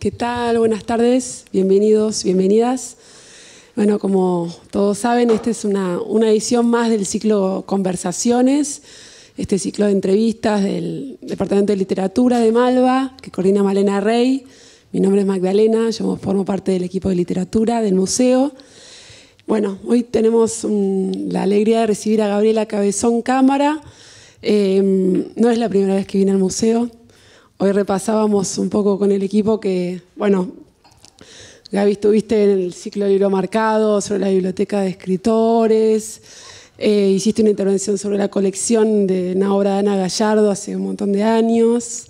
¿Qué tal? Buenas tardes, bienvenidos, bienvenidas. Bueno, como todos saben, esta es una, edición más del ciclo Conversaciones, este ciclo de entrevistas del Departamento de Literatura de Malva, que coordina Malena Rey. Mi nombre es Magdalena, yo formo parte del equipo de literatura del museo. Bueno, hoy tenemos mm, la alegría de recibir a Gabriela Cabezón Cámara. Eh, no es la primera vez que viene al museo, Hoy repasábamos un poco con el equipo que, bueno, Gaby, estuviste en el ciclo de libro marcado sobre la biblioteca de escritores, eh, hiciste una intervención sobre la colección de una obra de Ana Gallardo hace un montón de años,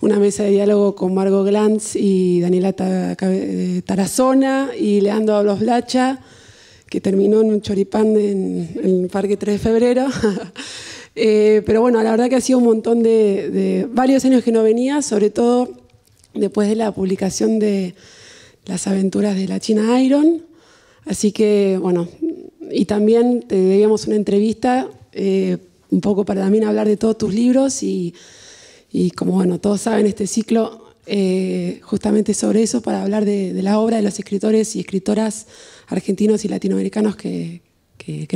una mesa de diálogo con Margo Glantz y Daniela eh, Tarazona y Leandro Ablos Blacha, que terminó en un choripán en el Parque 3 de Febrero. Eh, pero bueno, la verdad que ha sido un montón de, varios años que no venía, sobre todo después de la publicación de Las aventuras de la China Iron. Así que, bueno, y también te debíamos una entrevista eh, un poco para también hablar de todos tus libros y, como, bueno, todos saben, este ciclo eh, justamente sobre eso, para hablar de, la obra de los escritores y escritoras argentinos y latinoamericanos que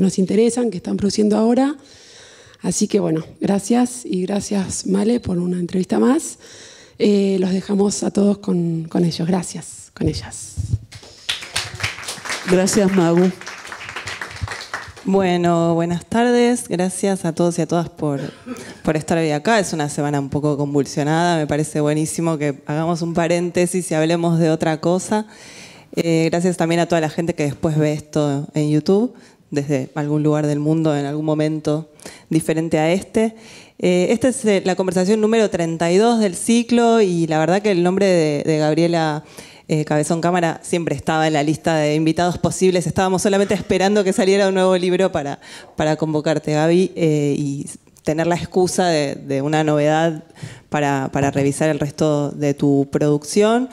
nos interesan, que están produciendo ahora. Así que bueno, gracias y gracias Male por una entrevista más. Eh, los dejamos a todos con, ellos. Gracias, con ellas. Gracias Magu. Bueno, buenas tardes. Gracias a todos y a todas por, por estar hoy acá. Es una semana un poco convulsionada. Me parece buenísimo que hagamos un paréntesis y hablemos de otra cosa. Eh, gracias también a toda la gente que después ve esto en YouTube desde algún lugar del mundo en algún momento diferente a este. Eh, esta es eh, la conversación número 32 del ciclo y la verdad que el nombre de, Gabriela eh, Cabezón Cámara siempre estaba en la lista de invitados posibles. Estábamos solamente esperando que saliera un nuevo libro para, para convocarte, Gaby, y tener la excusa de, una novedad para, para revisar el resto de tu producción.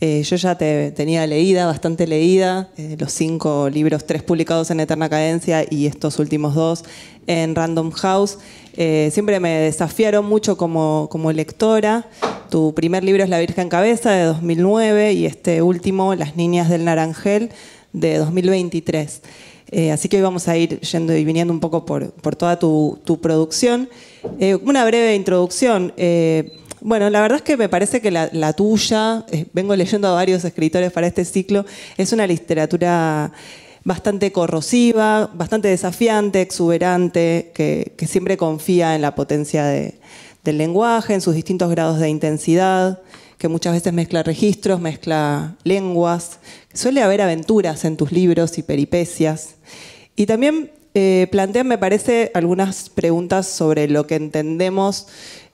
Eh, yo ya te tenía leída, bastante leída, eh, los cinco libros, tres publicados en Eterna Cadencia y estos últimos dos en Random House. Eh, siempre me desafiaron mucho como, como, lectora. Tu primer libro es La Virgen Cabeza de 2009 y este último, Las Niñas del Naranjel, de 2023. así que hoy vamos a ir yendo y viniendo un poco por, toda tu, tu producción. una breve introducción bueno, la verdad es que me parece que la, tuya, eh, vengo leyendo a varios escritores para este ciclo, es una literatura bastante corrosiva, bastante desafiante, exuberante, que, siempre confía en la potencia del lenguaje, en sus distintos grados de intensidad, que muchas veces mezcla registros, mezcla lenguas. Suele haber aventuras en tus libros y peripecias. Y también plantea, eh, plantean, me parece, algunas preguntas sobre lo que entendemos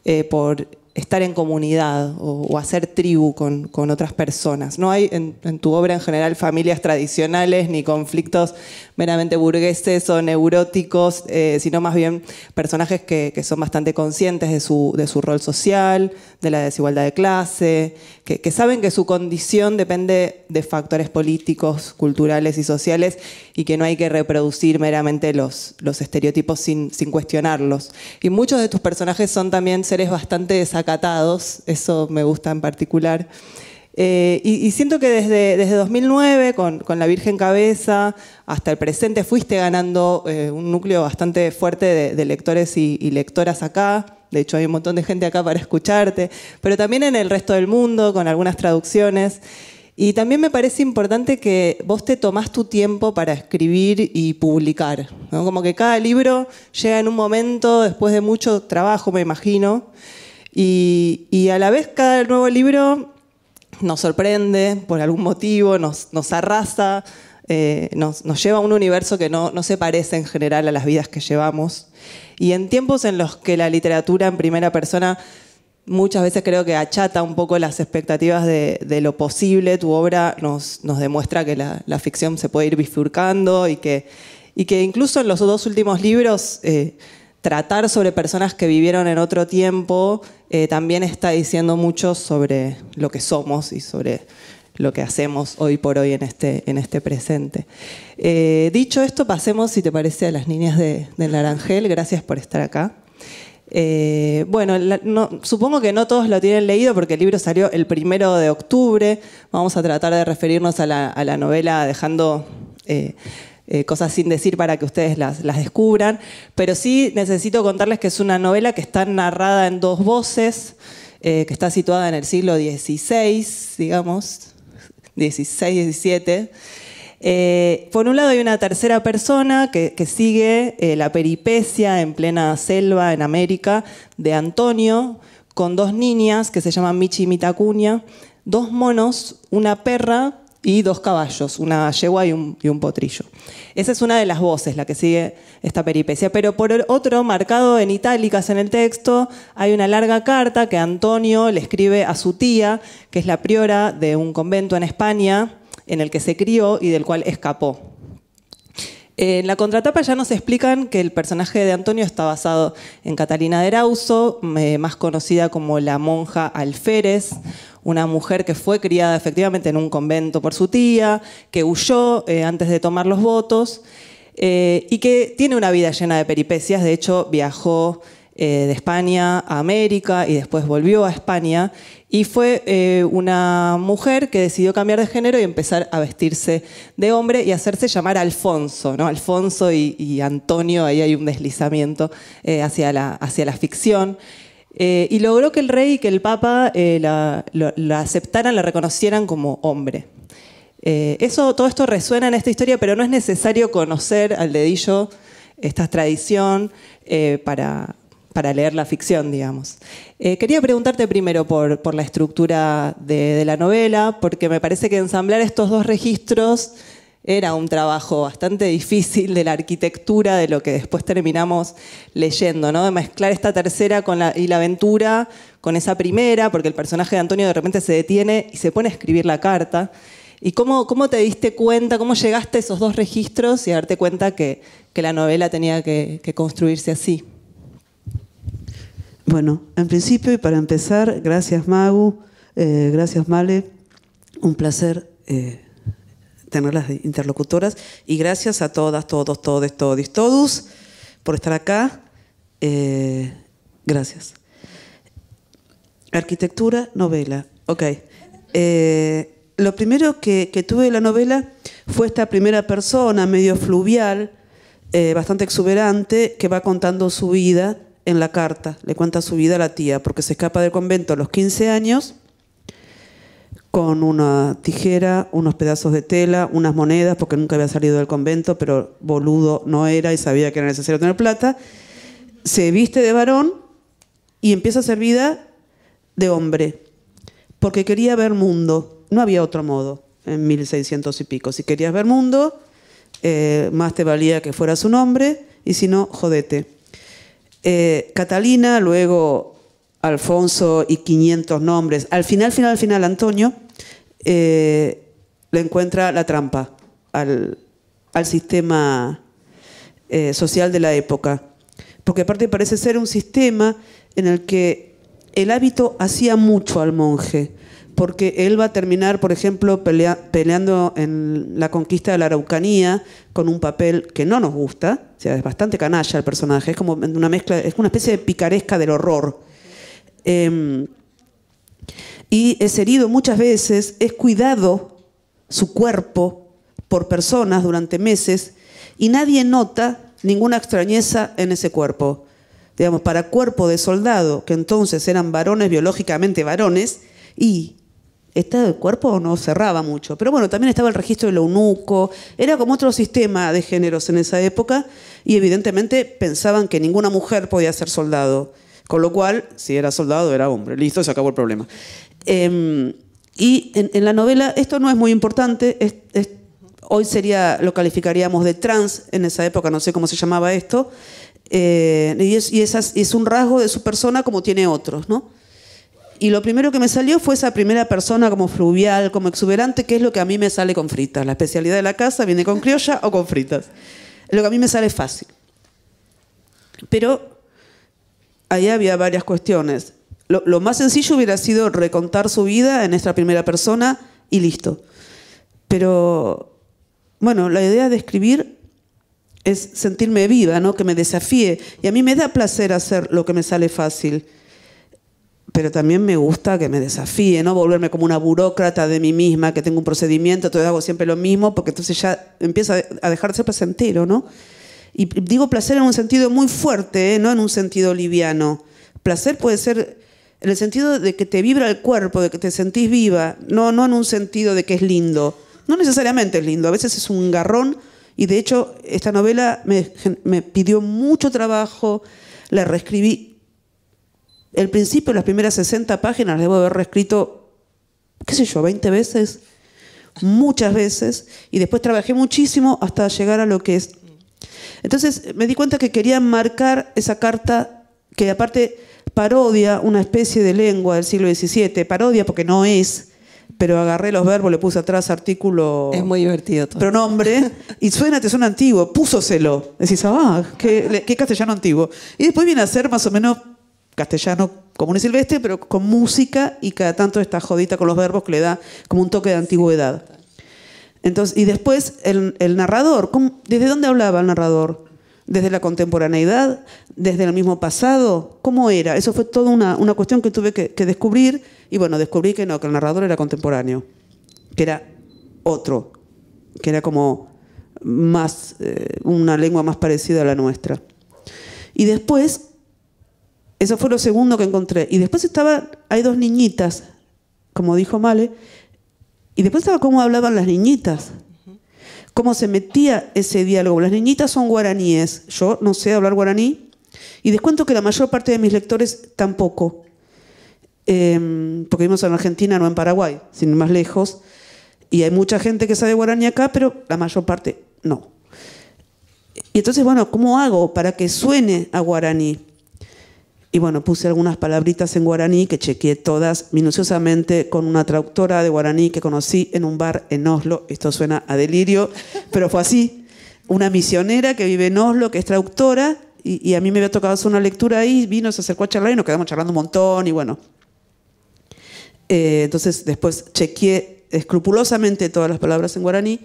eh, por estar en comunidad o, hacer tribu con, otras personas. No hay en, tu obra en general familias tradicionales ni conflictos meramente burgueses o neuróticos, eh, sino más bien personajes que, son bastante conscientes de su, rol social, de la desigualdad de clase, que, saben que su condición depende de factores políticos, culturales y sociales y que no hay que reproducir meramente los, los estereotipos sin, sin cuestionarlos. Y muchos de tus personajes son también seres bastante desacatados, eso me gusta en particular. Eh, y, siento que desde, desde 2009, con, con, La Virgen Cabeza, hasta el presente, fuiste ganando eh, un núcleo bastante fuerte de, lectores y, lectoras acá. De hecho, hay un montón de gente acá para escucharte, pero también en el resto del mundo, con algunas traducciones. Y también me parece importante que vos te tomás tu tiempo para escribir y publicar. ¿no? Como que cada libro llega en un momento, después de mucho trabajo, me imagino. Y, y a la vez cada nuevo libro nos sorprende por algún motivo, nos, nos arrasa, eh, nos, lleva a un universo que no, no, se parece en general a las vidas que llevamos. Y en tiempos en los que la literatura en primera persona muchas veces creo que achata un poco las expectativas de, lo posible, tu obra nos, nos demuestra que la, ficción se puede ir bifurcando y que, y que incluso en los dos últimos libros... Eh, tratar sobre personas que vivieron en otro tiempo eh, también está diciendo mucho sobre lo que somos y sobre lo que hacemos hoy por hoy en este, en este presente. Eh, dicho esto, pasemos, si te parece, a las niñas de, del Naranjel. Gracias por estar acá. Eh, bueno, supongo que no todos lo tienen leído porque el libro salió el primero de octubre. Vamos a tratar de referirnos a la, novela dejando eh, cosas sin decir para que ustedes las, descubran, pero sí necesito contarles que es una novela que está narrada en dos voces, eh, que está situada en el siglo XVI, digamos, XVI, XVII. Eh, por un lado hay una tercera persona que, sigue la peripecia en plena selva en América de Antonio con dos niñas que se llaman Michi y Mitacuña, dos monos, una perra y dos caballos, una yegua y un, potrillo. Esa es una de las voces, la que sigue esta peripecia. Pero por otro, marcado en itálicas en el texto, hay una larga carta que Antonio le escribe a su tía, que es la priora de un convento en España en el que se crió y del cual escapó en la contratapa ya nos explican que el personaje de Antonio está basado en Catalina de Arauzo, eh, más conocida como la monja alférez, una mujer que fue criada efectivamente en un convento por su tía, que huyó eh, antes de tomar los votos eh, y que tiene una vida llena de peripecias. De hecho, viajó eh, de España a América y después volvió a España y fue eh, una mujer que decidió cambiar de género y empezar a vestirse de hombre y hacerse llamar Alfonso, ¿no? Alfonso y, Antonio, ahí hay un deslizamiento eh, hacia, la, hacia la ficción. y logró que el rey y que el papa la, aceptaran, la reconocieran como hombre. eso, todo esto resuena en esta historia, pero no es necesario conocer al dedillo esta tradición para, para leer la ficción, digamos. Eh, quería preguntarte primero por, la estructura de, la novela, porque me parece que ensamblar estos dos registros era un trabajo bastante difícil de la arquitectura, de lo que después terminamos leyendo, ¿no? de mezclar esta tercera con la, y la aventura con esa primera, porque el personaje de Antonio de repente se detiene y se pone a escribir la carta. ¿Y cómo, te diste cuenta, cómo llegaste a esos dos registros y a darte cuenta que, la novela tenía que construirse así? Bueno, en principio y para empezar, gracias Magu, eh, gracias Male, un placer eh, tener tenerlas interlocutoras y gracias a todas, todos, todes, todos, todos por estar acá. Eh, gracias. Arquitectura, novela. Ok. lo primero que, que, tuve de la novela fue esta primera persona, medio fluvial, bastante exuberante, que va contando su vida en la carta, le cuenta su vida a la tía, porque se escapa del convento a los 15 años con una tijera, unos pedazos de tela, unas monedas, porque nunca había salido del convento, pero boludo no era y sabía que era necesario tener plata. Se viste de varón y empieza a ser vida de hombre, porque quería ver mundo, no había otro modo en 1600 y pico. Si querías ver mundo, eh, más te valía que fueras un hombre, y si no, jodete. Eh, Catalina, luego Alfonso y 500 nombres. Al final, final, final, Antonio eh, le encuentra la trampa al, sistema eh, social de la época. Porque aparte parece ser un sistema en el que el hábito hacía mucho al monje porque él va a terminar, por ejemplo, peleando en la conquista de la Araucanía con un papel que no nos gusta, o sea, es bastante canalla el personaje, es como una mezcla, es una especie de picaresca del horror. Em, y es herido muchas veces, es cuidado su cuerpo por personas durante meses y nadie nota ninguna extrañeza en ese cuerpo. Digamos, para cuerpo de soldado, que entonces eran varones biológicamente varones, y este cuerpo no cerraba mucho. Pero bueno, también estaba el registro de del UNUCO, era como otro sistema de géneros en esa época y evidentemente pensaban que ninguna mujer podía ser soldado. Con lo cual, si era soldado, era hombre. Listo, se acabó el problema. Em, y en, la novela, esto no es muy importante, hoy sería, lo calificaríamos de trans, en esa época no sé cómo se llamaba esto, eh, y, es un rasgo de su persona como tiene otros, ¿no? y lo primero que me salió fue esa primera persona como fluvial, como exuberante, que es lo que a mí me sale con fritas. La especialidad de la casa viene con criolla o con fritas. Lo que a mí me sale fácil. Pero ahí había varias cuestiones. Lo, más sencillo hubiera sido recontar su vida en esta primera persona y listo. Pero, bueno, la idea de escribir es sentirme viva, ¿no? que me desafíe. Y a mí me da placer hacer lo que me sale fácil pero también me gusta que me desafíe, no volverme como una burócrata de mí misma, que tengo un procedimiento, todo hago siempre lo mismo, porque entonces ya empieza a dejar de ser placentero, ¿no? Y digo placer en un sentido muy fuerte, ¿eh? no en un sentido liviano. Placer puede ser en el sentido de que te vibra el cuerpo, de que te sentís viva, no, no en un sentido de que es lindo. No necesariamente es lindo, a veces es un garrón y de hecho esta novela me, me pidió mucho trabajo, la reescribí el principio, las primeras 60 páginas, debo haber reescrito, qué sé yo, 20 veces, muchas veces, y después trabajé muchísimo hasta llegar a lo que es. Entonces me di cuenta que quería marcar esa carta que aparte parodia una especie de lengua del siglo XVII, parodia porque no es, pero agarré los verbos, le puse atrás artículo. Es muy divertido Pronombre. y suena, te suena antiguo. Púsoselo. Decís, ah, qué castellano antiguo. Y después viene a ser más o menos castellano común y silvestre, pero con música y cada tanto está jodita con los verbos que le da como un toque de antigüedad. Entonces, y después el, narrador, ¿desde dónde hablaba el narrador? ¿Desde la contemporaneidad? ¿Desde el mismo pasado? ¿Cómo era? Eso fue toda una, cuestión que tuve que, descubrir y bueno, descubrí que no, que el narrador era contemporáneo, que era otro, que era como más, eh, una lengua más parecida a la nuestra. Y después eso fue lo segundo que encontré. Y después estaba, hay dos niñitas, como dijo Male, y después estaba cómo hablaban las niñitas, cómo se metía ese diálogo. Las niñitas son guaraníes, yo no sé hablar guaraní, y descuento que la mayor parte de mis lectores tampoco, em, porque vivimos en Argentina, no en Paraguay, sino más lejos, y hay mucha gente que sabe guaraní acá, pero la mayor parte no. Y entonces, bueno, ¿cómo hago para que suene a guaraní? Y bueno, puse algunas palabritas en guaraní que chequeé todas minuciosamente con una traductora de guaraní que conocí en un bar en Oslo. Esto suena a delirio, pero fue así. Una misionera que vive en Oslo, que es traductora, y, a mí me había tocado hacer una lectura ahí, vino, se acercó a charlar y nos quedamos charlando un montón y bueno. Eh, entonces después chequeé escrupulosamente todas las palabras en guaraní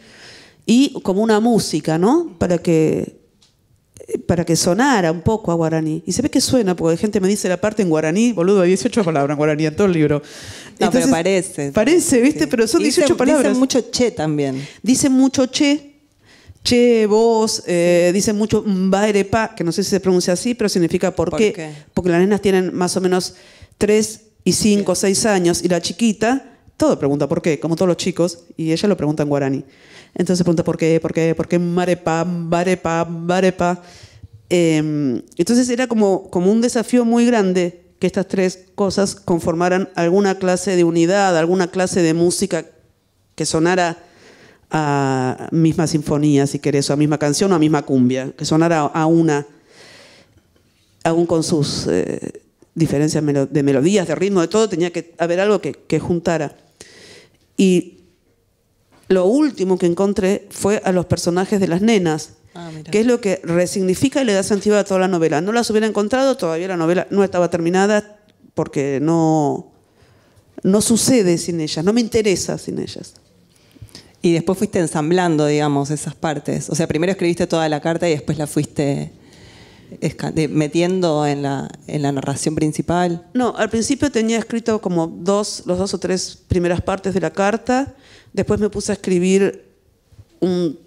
y como una música, ¿no? Para que para que sonara un poco a guaraní. Y se ve que suena, porque gente me dice la parte en guaraní, boludo, hay 18 palabras en guaraní en todo el libro. No, pero parece. Parece, ¿viste? Pero son 18 palabras. Dicen mucho che también. Dicen mucho che, che, vos, eh, dicen mucho mbaerepa, que no sé si se pronuncia así, pero significa por, Porque las nenas tienen más o menos 3 y 5, 6 años, y la chiquita todo pregunta por qué, como todos los chicos, y ella lo pregunta en guaraní. Entonces pregunta por qué, por qué, por qué, marepa, marepa marepa em, entonces era como, como un desafío muy grande que estas tres cosas conformaran alguna clase de unidad, alguna clase de música que sonara a misma sinfonía, si querés, o a misma canción o a misma cumbia, que sonara a una, aún con sus eh, diferencias de melodías, de ritmo, de todo, tenía que haber algo que juntara. Y lo último que encontré fue a los personajes de las nenas, ah, que es lo que resignifica y le da sentido a toda la novela. No las hubiera encontrado, todavía la novela no estaba terminada porque no, no sucede sin ellas, no me interesa sin ellas. Y después fuiste ensamblando, digamos, esas partes. O sea, primero escribiste toda la carta y después la fuiste metiendo en la, en la, narración principal? No, al principio tenía escrito como dos, los dos o tres primeras partes de la carta, después me puse a escribir un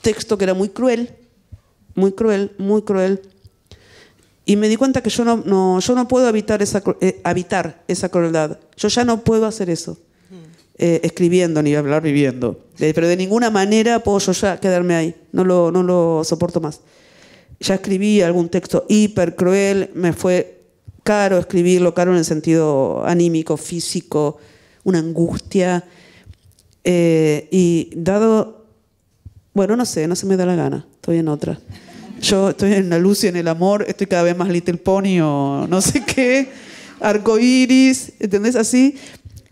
texto que era muy cruel, muy cruel, muy cruel, y me di cuenta que yo no, no yo no puedo evitar esa, eh, esa crueldad, yo ya no puedo hacer eso. Mm. Eh, escribiendo ni hablar viviendo, pero de ninguna manera puedo yo ya quedarme ahí, no lo, no lo soporto más ya escribí algún texto hiper cruel, me fue caro escribirlo, caro en el sentido anímico, físico, una angustia. Eh, y dado, bueno, no sé, no se me da la gana, estoy en otra. Yo estoy en la luz y en el amor, estoy cada vez más Little Pony o no sé qué, arcoiris, ¿entendés? Así,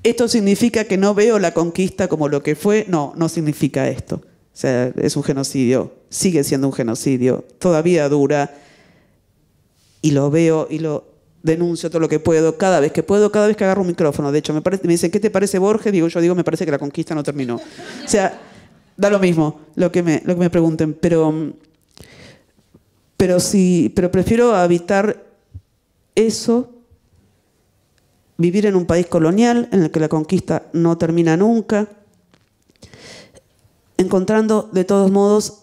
esto significa que no veo la conquista como lo que fue, no, no significa esto. O sea, es un genocidio, sigue siendo un genocidio, todavía dura. Y lo veo y lo denuncio todo lo que puedo, cada vez que puedo, cada vez que agarro un micrófono. De hecho, me, me dicen, ¿qué te parece Borges? Digo, yo digo, me parece que la conquista no terminó. O sea, da lo mismo lo que me, lo que me pregunten, pero, pero, sí, pero prefiero habitar eso, vivir en un país colonial en el que la conquista no termina nunca encontrando de todos modos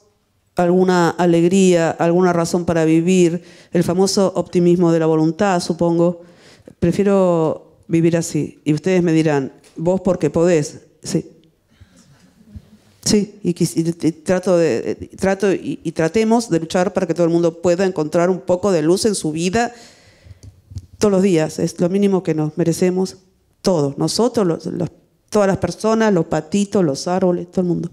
alguna alegría, alguna razón para vivir, el famoso optimismo de la voluntad, supongo. Prefiero vivir así. Y ustedes me dirán, vos porque podés. Sí. Sí, y, trato, de, trato y tratemos de luchar para que todo el mundo pueda encontrar un poco de luz en su vida todos los días. Es lo mínimo que nos merecemos todos, nosotros, todas las personas, los patitos, los árboles, todo el mundo.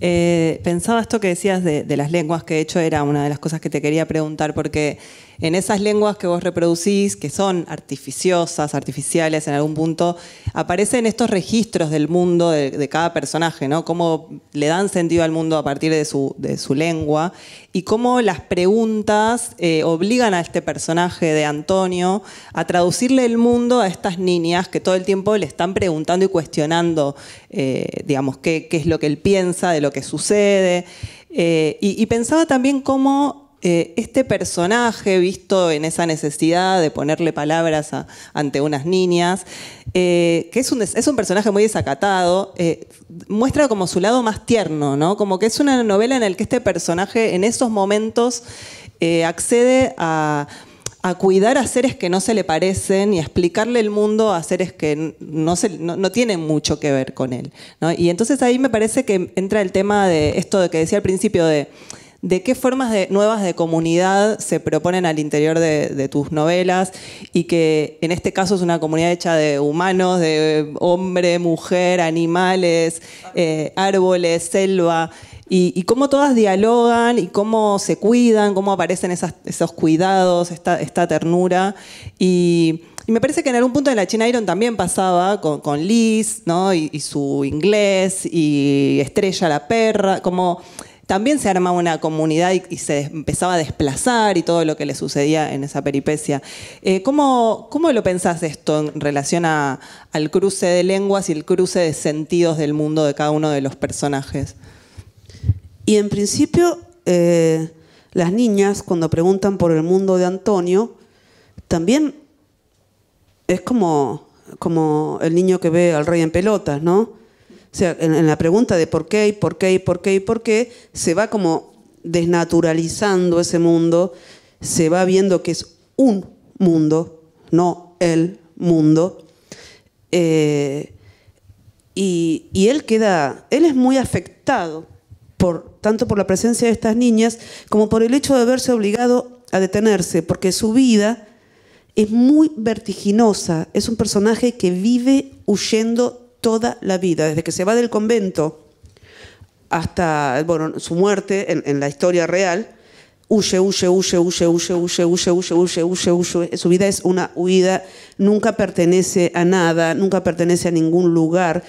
Eh, pensaba esto que decías de, de, las lenguas, que de hecho era una de las cosas que te quería preguntar, porque en esas lenguas que vos reproducís, que son artificiosas, artificiales en algún punto, aparecen estos registros del mundo de, cada personaje, ¿no? Cómo le dan sentido al mundo a partir de su, lengua y cómo las preguntas eh, obligan a este personaje de Antonio a traducirle el mundo a estas niñas que todo el tiempo le están preguntando y cuestionando, eh, digamos, qué, es lo que él piensa, de lo que sucede. Eh, y, y, pensaba también cómo eh, este personaje visto en esa necesidad de ponerle palabras ante unas niñas, eh, que es un, personaje muy desacatado, eh, muestra como su lado más tierno, ¿no? Como que es una novela en la que este personaje en esos momentos accede a, cuidar a seres que no se le parecen y a explicarle el mundo a seres que no, tienen mucho que ver con él. Y entonces ahí me parece que entra el tema de esto que decía al principio de de qué formas de, nuevas de comunidad se proponen al interior de, tus novelas y que en este caso es una comunidad hecha de humanos, de hombre, mujer, animales, eh, árboles, selva. Y, cómo todas dialogan y cómo se cuidan, cómo aparecen esos cuidados, esta, ternura. Y, me parece que en algún punto de la China Iron también pasaba con, Liz, ¿no? Y, y, su inglés, y Estrella la perra, como también se armaba una comunidad y, se empezaba a desplazar y todo lo que le sucedía en esa peripecia. Eh, ¿cómo, lo pensás esto en relación al cruce de lenguas y el cruce de sentidos del mundo de cada uno de los personajes? Y en principio, eh, las niñas cuando preguntan por el mundo de Antonio, también es como, como el niño que ve al rey en pelotas, ¿no? O sea, en, la pregunta de por qué y por qué y por qué y por qué, se va como desnaturalizando ese mundo, se va viendo que es un mundo, no el mundo. Eh, y, él queda, él es muy afectado por, tanto por la presencia de estas niñas como por el hecho de haberse obligado a detenerse, porque su vida es muy vertiginosa, es un personaje que vive huyendo toda la vida, desde que se va del convento hasta su muerte en, la historia real, huye, huye, huye, huye, huye, huye, huye, huye, huye, huye, huye. Su vida es una huida, nunca pertenece a nada, nunca pertenece a ningún lugar.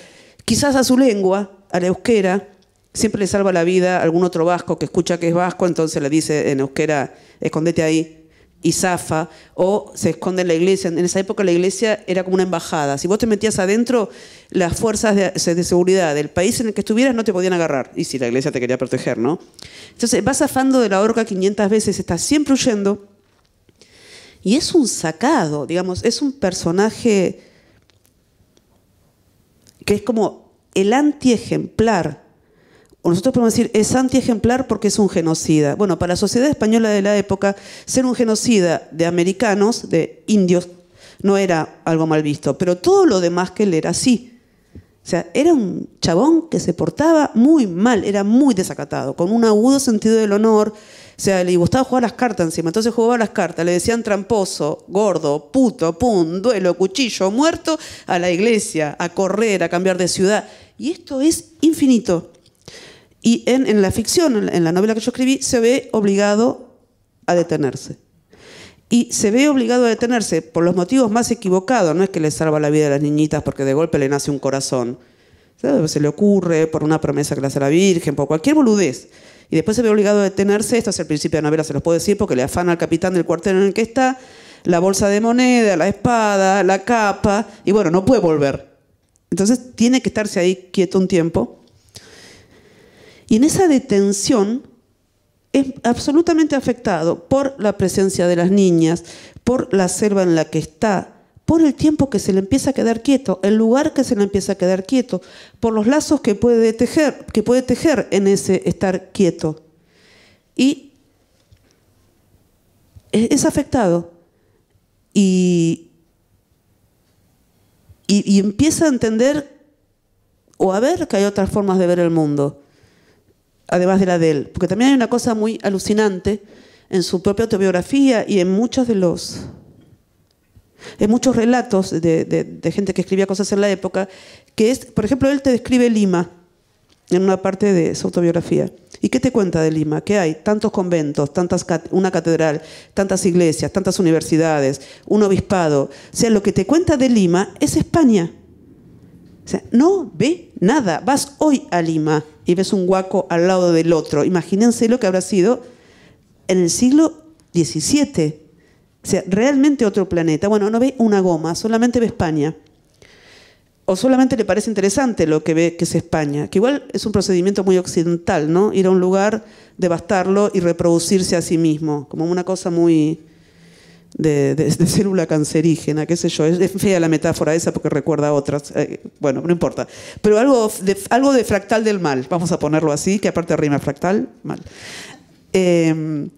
Quizás a su lengua, a la euskera, siempre le salva la vida a algún otro vasco que escucha que es vasco, entonces le dice en euskera, escondete ahí, y zafa o se esconde en la iglesia. En esa época la iglesia era como una embajada. Si vos te metías adentro, las fuerzas de, seguridad del país en el que estuvieras no te podían agarrar. Y si la iglesia te quería proteger, ¿no? Entonces vas zafando de la horca 500 veces, estás siempre huyendo. Y es un sacado, digamos, es un personaje que es como el antiejemplar o nosotros podemos decir, es anti-ejemplar porque es un genocida. Bueno, para la sociedad española de la época, ser un genocida de americanos, de indios, no era algo mal visto. Pero todo lo demás que él era sí. O sea, era un chabón que se portaba muy mal, era muy desacatado, con un agudo sentido del honor. O sea, le gustaba jugar las cartas encima. Entonces jugaba las cartas, le decían tramposo, gordo, puto, pum, duelo, cuchillo, muerto, a la iglesia, a correr, a cambiar de ciudad. Y esto es infinito. Y en, la ficción, en la, novela que yo escribí, se ve obligado a detenerse. Y se ve obligado a detenerse por los motivos más equivocados. No es que le salva la vida a las niñitas porque de golpe le nace un corazón. Se le ocurre por una promesa que le hace la Virgen, por cualquier boludez. Y después se ve obligado a detenerse. Esto es el principio de la novela, se los puedo decir, porque le afana al capitán del cuartel en el que está la bolsa de moneda, la espada, la capa. Y bueno, no puede volver. Entonces tiene que estarse ahí quieto un tiempo y en esa detención es absolutamente afectado por la presencia de las niñas, por la selva en la que está, por el tiempo que se le empieza a quedar quieto, el lugar que se le empieza a quedar quieto, por los lazos que puede tejer, que puede tejer en ese estar quieto. Y es afectado y, y empieza a entender o a ver que hay otras formas de ver el mundo además de la de él. Porque también hay una cosa muy alucinante en su propia autobiografía y en muchos de los... En muchos relatos de, gente que escribía cosas en la época, que es, por ejemplo, él te describe Lima en una parte de su autobiografía. ¿Y qué te cuenta de Lima? ¿Qué hay tantos conventos, tantas, una catedral, tantas iglesias, tantas universidades, un obispado. O sea, lo que te cuenta de Lima es España. O sea, no ve nada. Vas hoy a Lima y ves un guaco al lado del otro. Imagínense lo que habrá sido en el siglo XVII. O sea, realmente otro planeta. Bueno, no ve una goma, solamente ve España. O solamente le parece interesante lo que ve que es España, que igual es un procedimiento muy occidental, ¿no? Ir a un lugar, devastarlo y reproducirse a sí mismo, como una cosa muy, de, célula cancerígena, qué sé yo. Es, fea la metáfora esa porque recuerda a otras. Eh, bueno, no importa. Pero algo de, algo de fractal del mal, vamos a ponerlo así, que aparte rima fractal, mal. Em,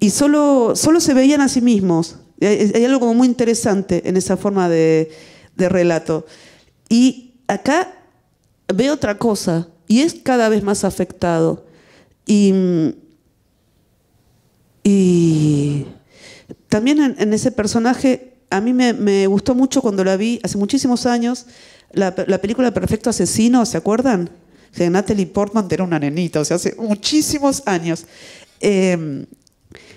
y solo, solo se veían a sí mismos. Hay, algo como muy interesante en esa forma de, de relato. Y acá ve otra cosa, y es cada vez más afectado. y también en, ese personaje, a mí me, gustó mucho cuando la vi hace muchísimos años, la, película Perfecto Asesino, ¿se acuerdan? Que Natalie Portman era una nenita, o sea, hace muchísimos años. Em,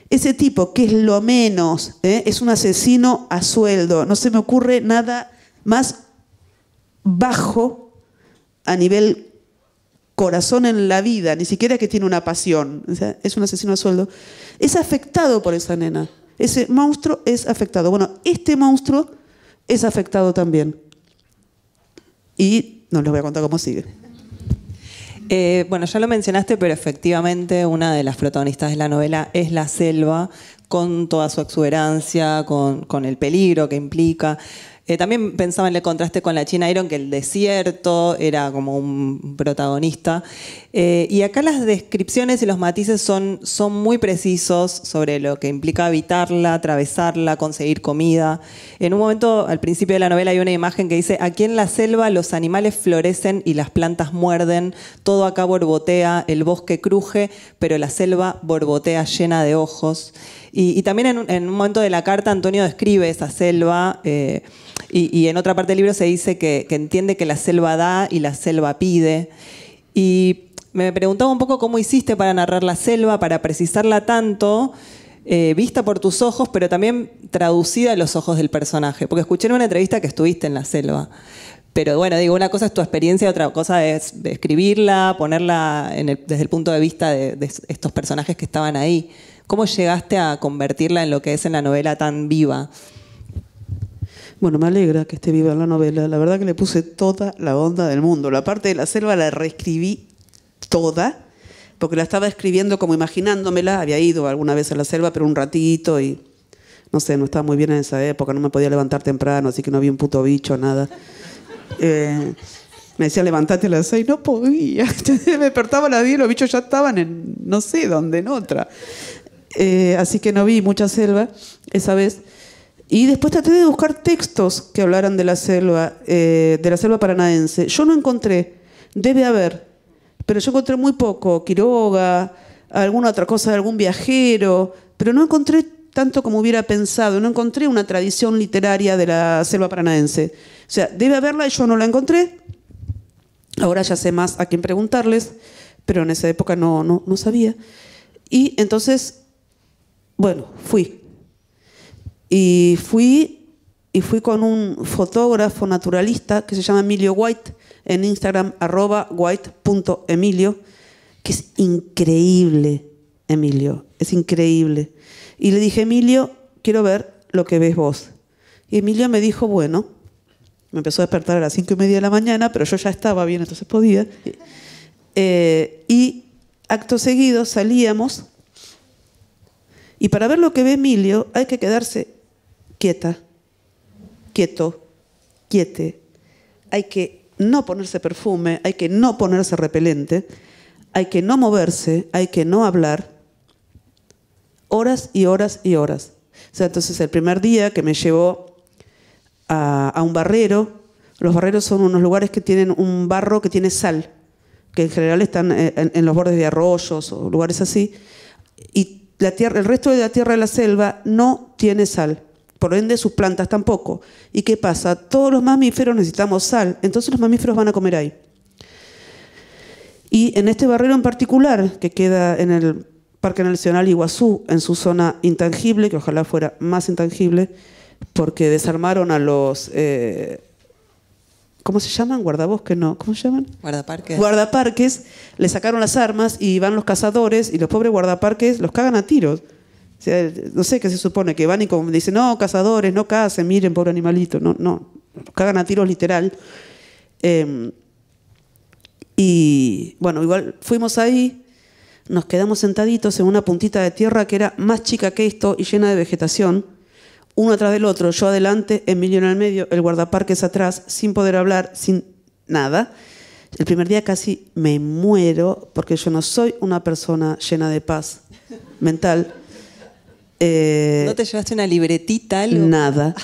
ese tipo, que es lo menos, ¿eh? es un asesino a sueldo. No se me ocurre nada más bajo a nivel corazón en la vida, ni siquiera que tiene una pasión. es un asesino a sueldo. Es afectado por esa nena. Ese monstruo es afectado. Bueno, este monstruo es afectado también. Y no les voy a contar cómo sigue. Eh, bueno, ya lo mencionaste, pero efectivamente una de las protagonistas de la novela es la selva, con toda su exuberancia, con el peligro que implica. Eh, también pensaba en el contraste con la China Iron, que el desierto era como un protagonista. Eh, y acá las descripciones y los matices son, son muy precisos sobre lo que implica habitarla, atravesarla, conseguir comida. En un momento, al principio de la novela, hay una imagen que dice, aquí en la selva los animales florecen y las plantas muerden, todo acá borbotea, el bosque cruje, pero la selva borbotea llena de ojos. Y, también en, un momento de la carta Antonio describe esa selva. Eh, y, en otra parte del libro se dice que, entiende que la selva da y la selva pide. Y me preguntaba un poco cómo hiciste para narrar la selva, para precisarla tanto. Eh, vista por tus ojos, pero también traducida a los ojos del personaje. Porque escuché en una entrevista que estuviste en la selva. Pero bueno, digo, una cosa es tu experiencia, otra cosa es escribirla, ponerla desde el punto de vista de, estos personajes que estaban ahí. ¿Cómo llegaste a convertirla en lo que es en la novela tan viva? Bueno, me alegra que esté viva la novela. La verdad que le puse toda la onda del mundo. La parte de la selva la reescribí toda, porque la estaba escribiendo como imaginándomela. Había ido alguna vez a la selva, pero un ratito y no sé, no estaba muy bien en esa época, no me podía levantar temprano, así que no vi un puto bicho, nada. Eh, me decía, levántate a las seis, no podía. me despertaba a las y los bichos ya estaban en no sé dónde, en otra. Eh, así que no vi mucha selva esa vez. Y después traté de buscar textos que hablaran de la selva, eh, de la selva paranaense. Yo no encontré, debe haber, pero yo encontré muy poco, Quiroga, alguna otra cosa de algún viajero, pero no encontré tanto como hubiera pensado, no encontré una tradición literaria de la selva paranaense. O sea, debe haberla y yo no la encontré. Ahora ya sé más a quién preguntarles, pero en esa época no, no, no sabía. Y entonces, bueno, fui y fui, y fui con un fotógrafo naturalista que se llama Emilio White, en Instagram, arroba white.emilio, que es increíble, Emilio, es increíble. Y le dije, Emilio, quiero ver lo que ves vos. Y Emilio me dijo, bueno, me empezó a despertar a las cinco y media de la mañana, pero yo ya estaba bien, entonces podía. Eh, y acto seguido salíamos. Y para ver lo que ve Emilio hay que quedarse quieta, quieto, quiete. Hay que no ponerse perfume, hay que no ponerse repelente, hay que no moverse, hay que no hablar. Horas y horas y horas. O sea, entonces el primer día que me llevó a, un barrero, los barreros son unos lugares que tienen un barro que tiene sal, que en general están eh, en, en los bordes de arroyos o lugares así, y la tierra, el resto de la tierra de la selva no tiene sal por ende sus plantas tampoco. ¿Y qué pasa? Todos los mamíferos necesitamos sal, entonces los mamíferos van a comer ahí. Y en este barrero en particular, que queda en el Parque Nacional Iguazú, en su zona intangible, que ojalá fuera más intangible, porque desarmaron a los... Eh, ¿Cómo se llaman? Guardabosques, no. ¿Cómo se llaman? Guardaparques. Guardaparques. Le sacaron las armas y van los cazadores y los pobres guardaparques los cagan a tiros no sé qué se supone, que van y como dicen, no, cazadores, no cacen, miren, pobre animalito. No, no, cagan a tiros literal. Em, y bueno, igual fuimos ahí, nos quedamos sentaditos en una puntita de tierra que era más chica que esto y llena de vegetación, uno atrás del otro, yo adelante, Emilio en el medio, el guardaparques atrás, sin poder hablar, sin nada. El primer día casi me muero porque yo no soy una persona llena de paz mental. Eh, ¿No te llevaste una libretita? Nada.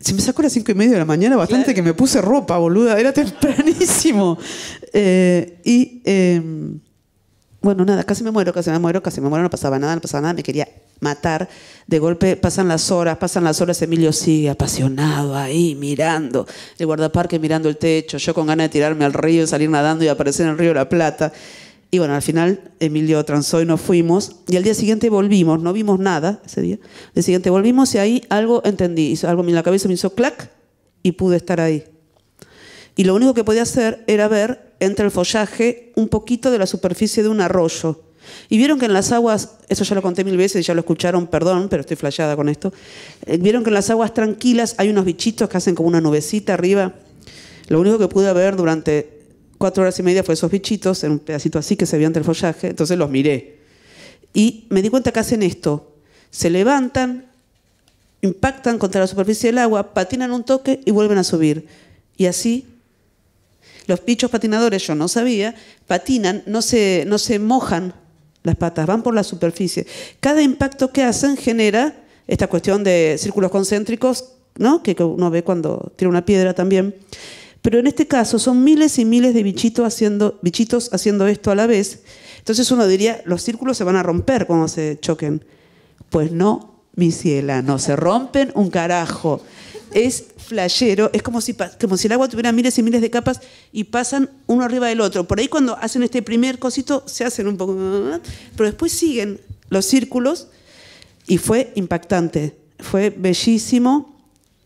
Se me sacó a las cinco y media de la mañana, bastante que me puse ropa, boluda, era tempranísimo. Eh, y em, bueno, nada, casi me muero, casi me muero, casi me muero, no pasaba nada, no pasaba nada, me quería matar. De golpe pasan las horas, pasan las horas, Emilio sigue apasionado ahí, mirando, el guardaparque mirando el techo, yo con ganas de tirarme al río, salir nadando y aparecer en el río La Plata. Y bueno, al final Emilio transó y nos fuimos. Y al día siguiente volvimos, no vimos nada ese día. Al día siguiente volvimos y ahí algo entendí. Hizo algo en la cabeza, me hizo clac y pude estar ahí. Y lo único que podía hacer era ver entre el follaje un poquito de la superficie de un arroyo. Y vieron que en las aguas, eso ya lo conté mil veces y ya lo escucharon, perdón, pero estoy flayada con esto. Eh, vieron que en las aguas tranquilas hay unos bichitos que hacen como una nubecita arriba. Lo único que pude ver durante cuatro horas y media fue esos bichitos en un pedacito así que se ante el follaje, entonces los miré. Y me di cuenta que hacen esto. Se levantan, impactan contra la superficie del agua, patinan un toque y vuelven a subir. Y así los bichos patinadores, yo no sabía, patinan, no se, no se mojan las patas, van por la superficie. Cada impacto que hacen genera esta cuestión de círculos concéntricos, ¿no? que uno ve cuando tira una piedra también. Pero en este caso son miles y miles de bichitos haciendo, bichitos haciendo esto a la vez. Entonces uno diría, los círculos se van a romper cuando se choquen. Pues no, mi ciela, no se rompen un carajo. Es flayero, es como si, como si el agua tuviera miles y miles de capas y pasan uno arriba del otro. Por ahí cuando hacen este primer cosito se hacen un poco... Pero después siguen los círculos y fue impactante, fue bellísimo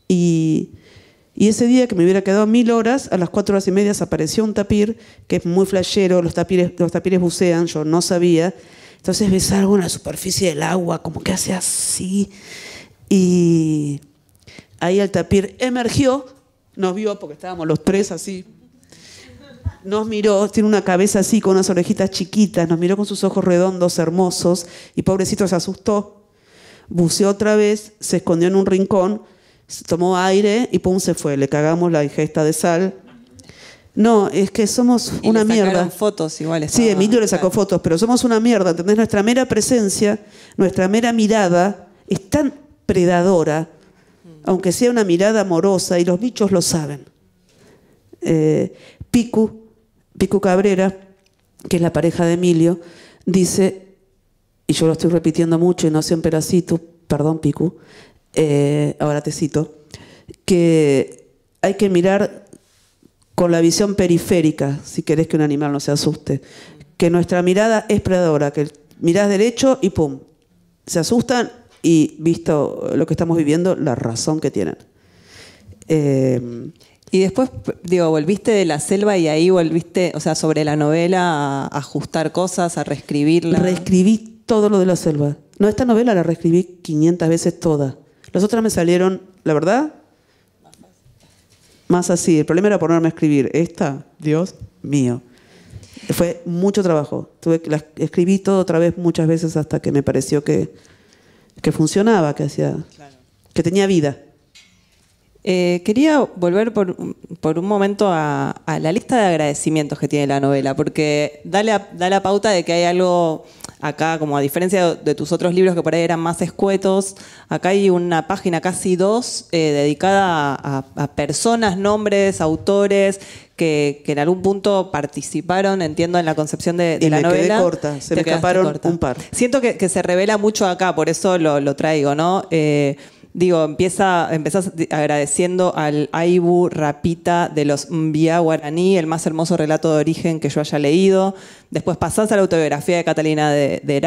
y y ese día que me hubiera quedado mil horas, a las cuatro horas y media apareció un tapir, que es muy flashero, los tapires, los tapires bucean, yo no sabía. Entonces ves algo en la superficie del agua, como que hace así. Y ahí el tapir emergió, nos vio porque estábamos los tres así. Nos miró, tiene una cabeza así con unas orejitas chiquitas, nos miró con sus ojos redondos, hermosos, y pobrecito se asustó. Buceó otra vez, se escondió en un rincón, tomó aire y pum, se fue. Le cagamos la ingesta de sal. No, es que somos una le mierda. fotos igual. sí, Emilio le sacó fotos, pero somos una mierda, ¿entendés? Nuestra mera presencia, nuestra mera mirada es tan predadora, aunque sea una mirada amorosa, y los bichos lo saben. Eh, Picu, Picu Cabrera, que es la pareja de Emilio, dice, y yo lo estoy repitiendo mucho y no siempre así, tú, perdón Picu, eh, ahora te cito, que hay que mirar con la visión periférica, si querés que un animal no se asuste, que nuestra mirada es predadora, que mirás derecho y pum, se asustan y visto lo que estamos viviendo, la razón que tienen. Eh, y después, digo, volviste de la selva y ahí volviste, o sea, sobre la novela, a ajustar cosas, a reescribirla. Reescribí todo lo de la selva. No, esta novela la reescribí 500 veces toda. Las otras me salieron, la verdad, más así. El problema era ponerme a escribir. Esta, Dios mío. Fue mucho trabajo. Tuve, escribí todo otra vez muchas veces hasta que me pareció que, que funcionaba, que hacía, que tenía vida. Eh, quería volver por, un momento a, la lista de agradecimientos que tiene la novela, porque da la pauta de que hay algo Acá, como a diferencia de tus otros libros que por ahí eran más escuetos, acá hay una página, casi dos, eh, dedicada a, personas, nombres, autores. Que, en algún punto participaron, entiendo, en la concepción de, de y la novela. corta, se me escaparon un par. Siento que, se revela mucho acá, por eso lo, traigo, ¿no? Eh, Digo, empieza, empezás agradeciendo al Aibu Rapita de los Mbia Guaraní, el más hermoso relato de origen que yo haya leído. Después pasás a la autobiografía de Catalina de,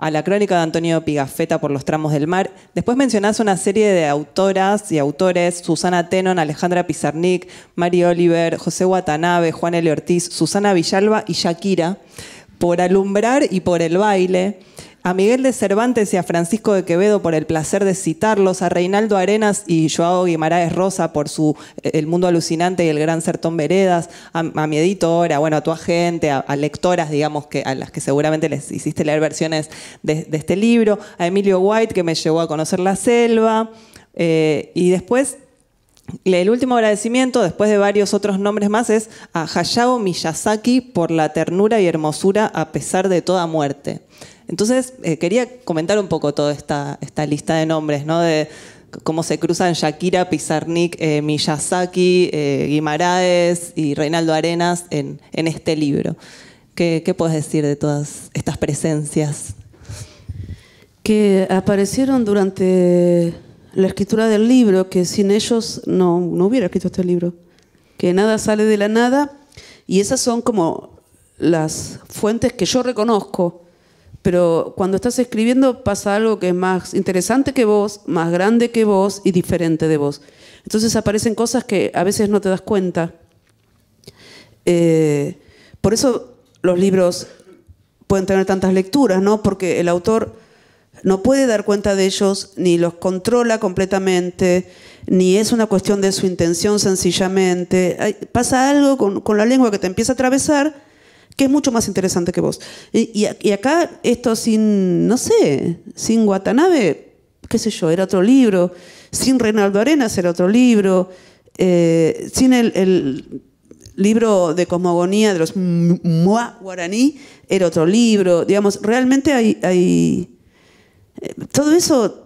a la crónica de Antonio Pigafetta por los tramos del mar. Después mencionás una serie de autoras y autores, Susana Tenon, Alejandra Pizarnik, Mari Oliver, José Watanabe, Juan L. Ortiz, Susana Villalba y Shakira, por alumbrar y por el baile a Miguel de Cervantes y a Francisco de Quevedo por el placer de citarlos, a Reinaldo Arenas y Joao Guimaraes Rosa por su eh, El Mundo Alucinante y El Gran Sertón Veredas, a, mi editora, bueno, a tu agente, a, lectoras, digamos, que, a las que seguramente les hiciste leer versiones de, este libro, a Emilio White, que me llevó a conocer la selva, eh, y después el último agradecimiento, después de varios otros nombres más, es a Hayao Miyazaki por la ternura y hermosura a pesar de toda muerte. Entonces, eh, quería comentar un poco toda esta, lista de nombres, ¿no? De cómo se cruzan Shakira, Pizarnik, eh, Miyazaki, eh, Guimaraes y Reinaldo Arenas en, este libro. ¿Qué, ¿Qué puedes decir de todas estas presencias? Que aparecieron durante la escritura del libro, que sin ellos no, no hubiera escrito este libro. Que nada sale de la nada y esas son como las fuentes que yo reconozco pero cuando estás escribiendo pasa algo que es más interesante que vos, más grande que vos y diferente de vos. Entonces aparecen cosas que a veces no te das cuenta. Eh, por eso los libros pueden tener tantas lecturas, ¿no? Porque el autor no puede dar cuenta de ellos, ni los controla completamente, ni es una cuestión de su intención sencillamente. pasa algo con, con la lengua que te empieza a atravesar que es mucho más interesante que vos. Y, acá esto sin, no sé, sin Watanabe, qué sé yo, era otro libro, sin Reinaldo Arenas era otro libro, eh, sin el, libro de cosmogonía de los Mua guaraní era otro libro, digamos, realmente hay, eh, todo eso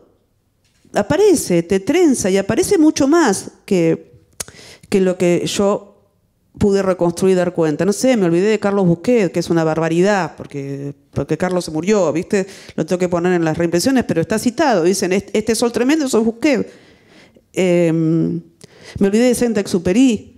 aparece, te trenza y aparece mucho más que, que lo que yo pude reconstruir y dar cuenta. No sé, me olvidé de Carlos Busquet, que es una barbaridad, porque, porque Carlos se murió, ¿viste? Lo tengo que poner en las reimpresiones, pero está citado. Dicen, este, este sol tremendo, es Busquet. Eh, em, me olvidé de Sentex Superi.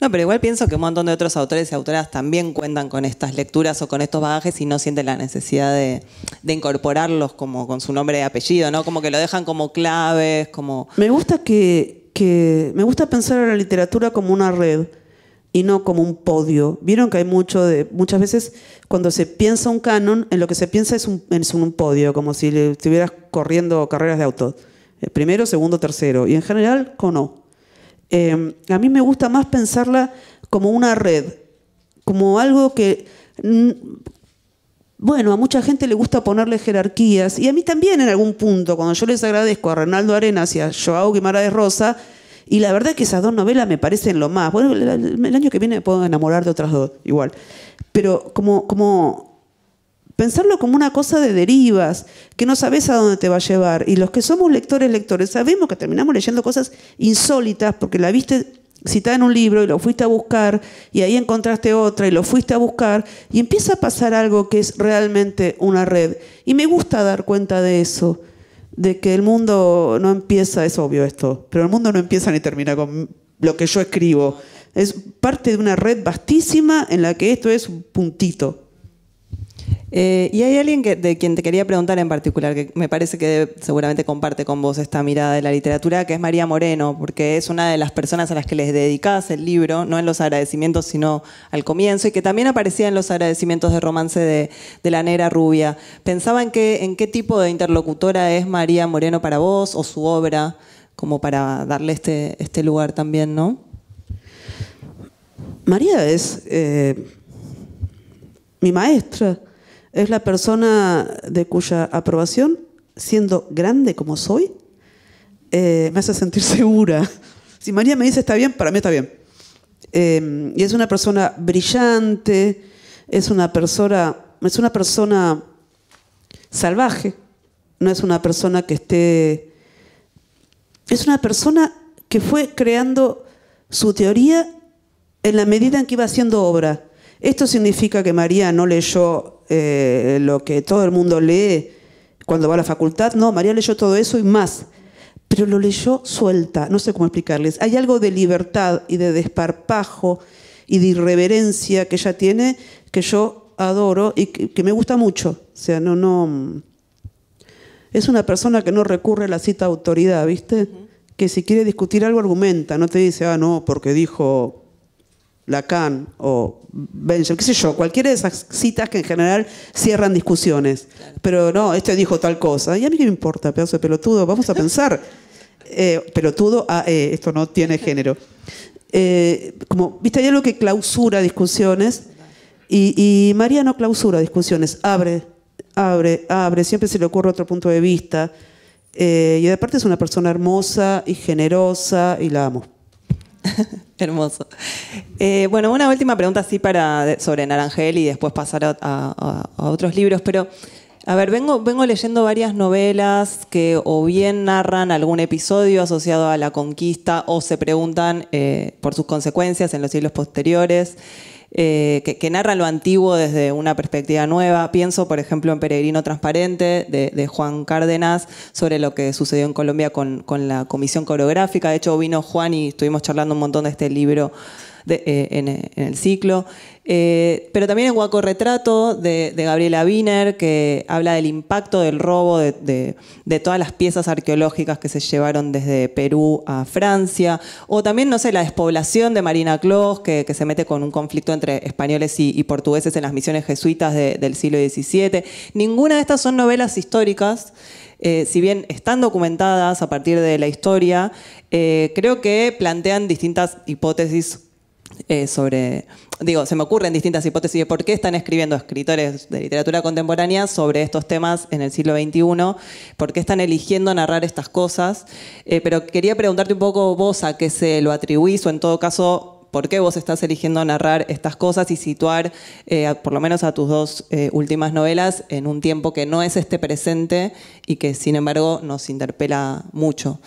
No, pero igual pienso que un montón de otros autores y autoras también cuentan con estas lecturas o con estos bagajes y no sienten la necesidad de, de incorporarlos como con su nombre y apellido, ¿no? Como que lo dejan como claves, como... Me gusta que, que... Me gusta pensar en la literatura como una red y no como un podio. Vieron que hay mucho de, muchas veces cuando se piensa un canon, en lo que se piensa es un, un podio, como si estuvieras corriendo carreras de auto. Eh, primero, segundo, tercero. Y en general, cono. Em, a mí me gusta más pensarla como una red, como algo que mm, bueno, a mucha gente le gusta ponerle jerarquías y a mí también en algún punto, cuando yo les agradezco a Renaldo Arenas y a Joao Guimaraes Rosa, y la verdad es que esas dos novelas me parecen lo más. Bueno, el año que viene me puedo enamorar de otras dos, igual. Pero como, como pensarlo como una cosa de derivas, que no sabes a dónde te va a llevar. Y los que somos lectores, lectores, sabemos que terminamos leyendo cosas insólitas porque la viste citada en un libro y lo fuiste a buscar y ahí encontraste otra y lo fuiste a buscar y empieza a pasar algo que es realmente una red. Y me gusta dar cuenta de eso de que el mundo no empieza, es obvio esto, pero el mundo no empieza ni termina con lo que yo escribo. Es parte de una red vastísima en la que esto es un puntito. Eh, y hay alguien de quien te quería preguntar en particular, que me parece que seguramente comparte con vos esta mirada de la literatura, que es María Moreno, porque es una de las personas a las que les dedicás el libro, no en los agradecimientos, sino al comienzo, y que también aparecía en los agradecimientos de romance de, la Nera rubia. Pensaba en qué, tipo de interlocutora es María Moreno para vos o su obra, como para darle este, este lugar también, ¿no? María es eh, mi maestra es la persona de cuya aprobación, siendo grande como soy, eh, me hace sentir segura. Si María me dice está bien, para mí está bien. Eh, y es una persona brillante, es una persona, es una persona salvaje, no es una persona que esté... Es una persona que fue creando su teoría en la medida en que iba haciendo obra. Esto significa que María no leyó eh, lo que todo el mundo lee cuando va a la facultad. No, María leyó todo eso y más. Pero lo leyó suelta, no sé cómo explicarles. Hay algo de libertad y de desparpajo y de irreverencia que ella tiene que yo adoro y que, me gusta mucho. O sea, no, no. Es una persona que no recurre a la cita autoridad, ¿viste? Que si quiere discutir algo argumenta, no te dice, ah, no, porque dijo Lacan o Benjamin, qué sé yo, cualquiera de esas citas que en general cierran discusiones. Pero no, este dijo tal cosa. ¿Y a mí me importa, pedazo de pelotudo? Vamos a pensar. Eh, pelotudo, ah, eh, esto no tiene género. Eh, como, viste, ya algo que clausura discusiones y, y María no clausura discusiones, abre, abre, abre, siempre se le ocurre otro punto de vista. y aparte es una persona hermosa y generosa y la amo. Hermoso. Eh, bueno, una última pregunta así para, sobre Narangel y después pasar a, otros libros, pero a ver, vengo, vengo leyendo varias novelas que o bien narran algún episodio asociado a la conquista o se preguntan eh, por sus consecuencias en los siglos posteriores. Eh, que, narra lo antiguo desde una perspectiva nueva. Pienso, por ejemplo, en Peregrino Transparente de, Juan Cárdenas sobre lo que sucedió en Colombia con la comisión coreográfica. De hecho, vino Juan y estuvimos charlando un montón de este libro eh, eh, en, el ciclo. Eh, pero también el Guaco Retrato de, Gabriela Wiener, que habla del impacto del robo de, todas las piezas arqueológicas que se llevaron desde Perú a Francia. O también, no sé, la despoblación de Marina Clos, que, se mete con un conflicto entre españoles y, portugueses en las misiones jesuitas del siglo XVII. Ninguna de estas son novelas históricas. si bien están documentadas a partir de la historia, creo que plantean distintas hipótesis eh, sobre, digo, se me ocurren distintas hipótesis de por qué están escribiendo escritores de literatura contemporánea sobre estos temas en el siglo XXI, por qué están eligiendo narrar estas cosas, eh, pero quería preguntarte un poco vos a qué se lo atribuís o en todo caso... ¿Por qué vos estás eligiendo narrar estas cosas y situar, eh, por lo menos a tus dos últimas novelas, en un tiempo que no es este presente y que, sin embargo, nos interpela mucho?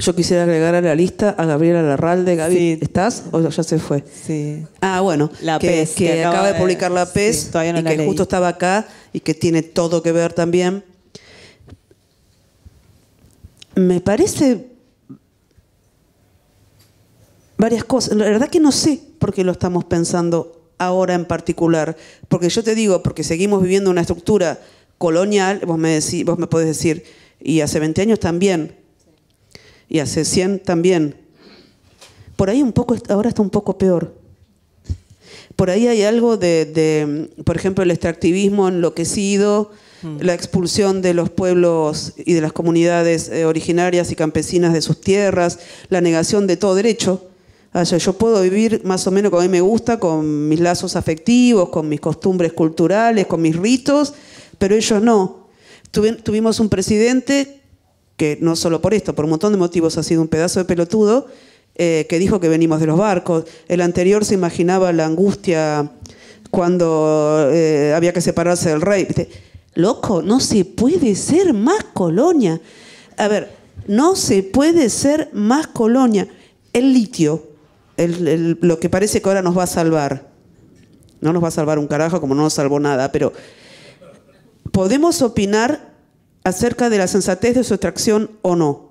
Yo quisiera agregar a la lista a Gabriela Larralde. Gaby, ¿estás o ya se fue? Sí. Ah, bueno, la que, PES, que, acaba, de publicar la PES y que justo estaba acá y que tiene todo que ver también. Me parece varias cosas. La verdad que no sé por qué lo estamos pensando ahora en particular, porque yo te digo, porque seguimos viviendo una estructura colonial, vos me, decís, vos me podés decir, y hace 20 años también, y hace 100 también. Por ahí un poco, ahora está un poco peor. Por ahí hay algo de, por ejemplo, el extractivismo enloquecido, mm. la expulsión de los pueblos y de las comunidades eh, originarias y campesinas de sus tierras, la negación de todo derecho. Ah, yo puedo vivir más o menos como a mí me gusta, con mis lazos afectivos, con mis costumbres culturales, con mis ritos, pero ellos no. Tuvimos un presidente que no solo por esto, por un montón de motivos ha sido un pedazo de pelotudo, eh, que dijo que venimos de los barcos. El anterior se imaginaba la angustia cuando eh, había que separarse del rey. Loco, no se puede ser más colonia. A ver, no se puede ser más colonia. El litio, lo que parece que ahora nos va a salvar. No nos va a salvar un carajo como no nos salvó nada, pero podemos opinar acerca de la sensatez de su extracción o no.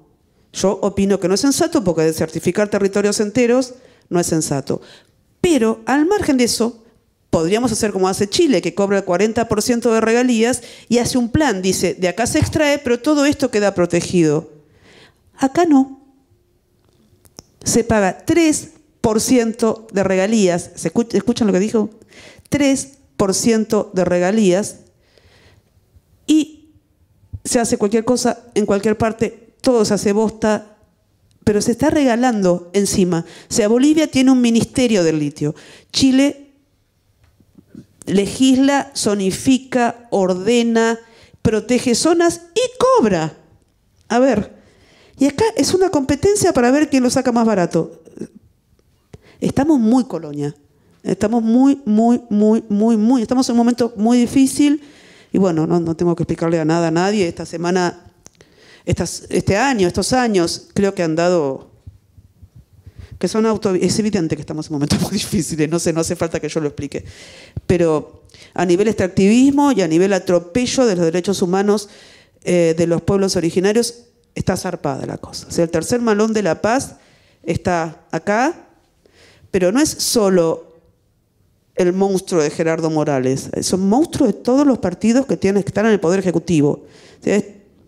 Yo opino que no es sensato porque certificar territorios enteros no es sensato. Pero al margen de eso, podríamos hacer como hace Chile, que cobra el 40% de regalías y hace un plan, dice, de acá se extrae, pero todo esto queda protegido. Acá no. Se paga 3% de regalías. ¿Se ¿Escuchan lo que dijo? 3% de regalías y se hace cualquier cosa en cualquier parte, todo se hace bosta, pero se está regalando encima. O sea, Bolivia tiene un ministerio del litio. Chile legisla, zonifica, ordena, protege zonas y cobra. A ver, y acá es una competencia para ver quién lo saca más barato. Estamos muy colonia. Estamos muy, muy, muy, muy, muy. Estamos en un momento muy difícil. Y bueno, no, tengo que explicarle a nada a nadie. Esta semana, estas, este año, estos años, creo que han dado que son auto... Es evidente que estamos en momentos muy difíciles, no, sé, no hace falta que yo lo explique. Pero a nivel extractivismo y a nivel atropello de los derechos humanos eh, de los pueblos originarios, está zarpada la cosa. O sea, el tercer malón de la paz está acá, pero no es solo el monstruo de Gerardo Morales. Eh, son monstruo de todos los partidos que tienen que estar en el Poder Ejecutivo. es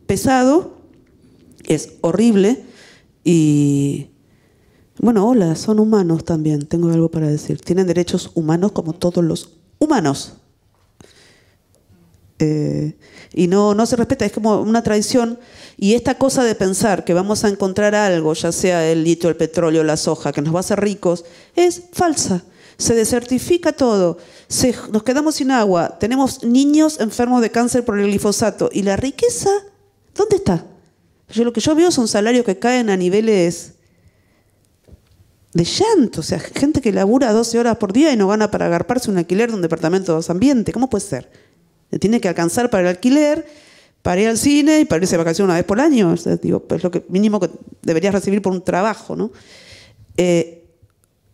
pesado, es horrible y... Bueno, hola, son humanos también, tengo algo para decir. Tienen derechos humanos como todos los humanos. Eh, y no, no se respeta, es como una traición Y esta cosa de pensar que vamos a encontrar algo, ya sea el litio, el petróleo, la soja, que nos va a hacer ricos, es falsa se desertifica todo, nos quedamos sin agua, tenemos niños enfermos de cáncer por el glifosato. ¿Y la riqueza? ¿Dónde está? Yo lo que yo veo son salarios que caen a niveles de llanto, o sea, gente que labura 12 horas por día y no gana para agarparse un alquiler de un departamento de dos ambientes. ¿Cómo puede ser? tiene que alcanzar para el alquiler, para ir al cine y para irse de vacaciones una vez por año. es digo, pues lo que mínimo que deberías recibir por un trabajo, ¿no? Eh,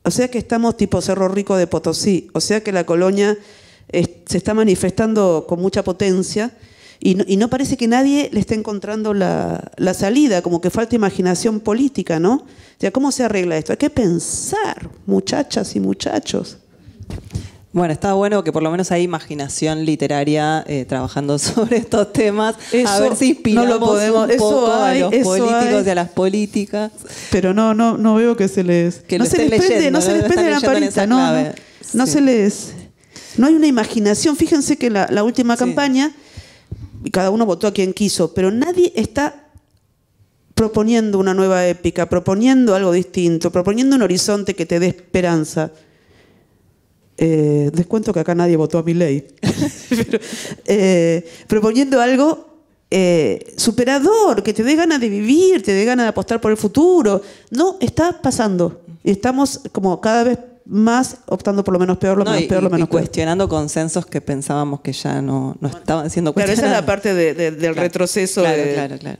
o sea que estamos tipo Cerro Rico de Potosí, o sea que la colonia se está manifestando con mucha potencia y no, parece que nadie le esté encontrando la, la, salida, como que falta imaginación política, ¿no? O sea, ¿cómo se arregla esto? Hay que pensar, muchachas y muchachos. Bueno, está bueno que por lo menos hay imaginación literaria eh, trabajando sobre estos temas. a ver si inspiramos podemos, un poco a los políticos y a las políticas. Pero no, no, no veo que se les que no, se les no, se les la palita, no, se les no hay una imaginación. Fíjense que la, última campaña y cada uno votó a quien quiso, pero nadie está proponiendo una nueva épica, proponiendo algo distinto, proponiendo un horizonte que te dé esperanza. Eh, descuento que acá nadie votó a mi ley, eh, proponiendo algo eh, superador, que te dé ganas de vivir, te dé ganas de apostar por el futuro. No, está pasando. Estamos como cada vez más optando por lo menos peor, lo menos peor, lo cuestionando consensos que pensábamos que ya no, no estaban siendo cuestionados. Claro, esa es la parte del retroceso. claro, claro.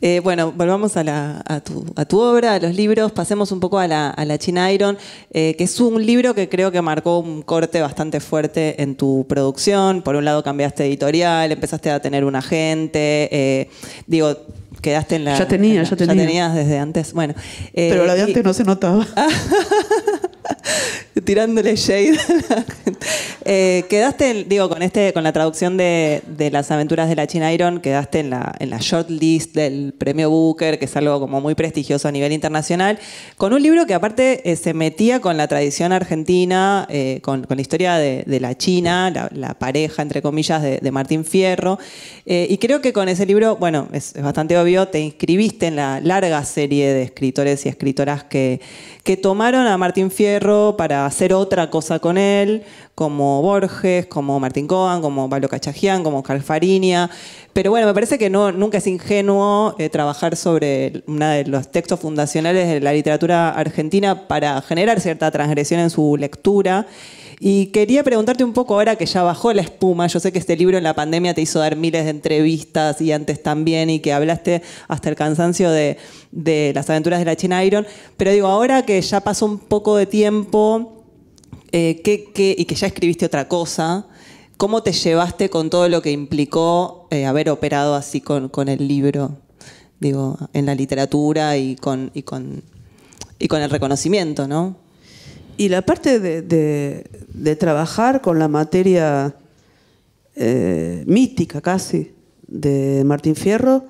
Eh, bueno, volvamos a, la, a, tu, a, tu, obra, a los libros, pasemos un poco a la, a China Iron, eh, que es un libro que creo que marcó un corte bastante fuerte en tu producción. Por un lado cambiaste editorial, empezaste a tener un agente, eh, digo, quedaste en la... Ya tenía, ya tenía. Ya tenías desde antes, bueno. Pero la de antes no se notaba. tirándole shade eh, quedaste, digo, con este, con la traducción de, de, las aventuras de la China Iron, quedaste en la, en la shortlist del premio Booker, que es algo como muy prestigioso a nivel internacional, con un libro que aparte eh, se metía con la tradición argentina, eh, con, con, la historia de, la China, la, pareja, entre comillas, de, Martín Fierro. y creo que con ese libro, bueno, es, es bastante obvio, te inscribiste en la larga serie de escritores y escritoras que, que tomaron a Martín Fierro para hacer otra cosa con él, como Borges, como Martín Cohen, como Pablo Cachajian, como Farinia Pero bueno, me parece que no, nunca es ingenuo eh, trabajar sobre uno de los textos fundacionales de la literatura argentina para generar cierta transgresión en su lectura. Y quería preguntarte un poco ahora que ya bajó la espuma, yo sé que este libro en la pandemia te hizo dar miles de entrevistas y antes también y que hablaste hasta el cansancio de, las aventuras de la China Iron, pero digo, ahora que ya pasó un poco de tiempo eh, y que ya escribiste otra cosa, ¿cómo te llevaste con todo lo que implicó eh, haber operado así con, el libro? Digo, en la literatura y con, y con el reconocimiento, ¿no? Y la parte de, trabajar con la materia eh, mítica casi de Martín Fierro,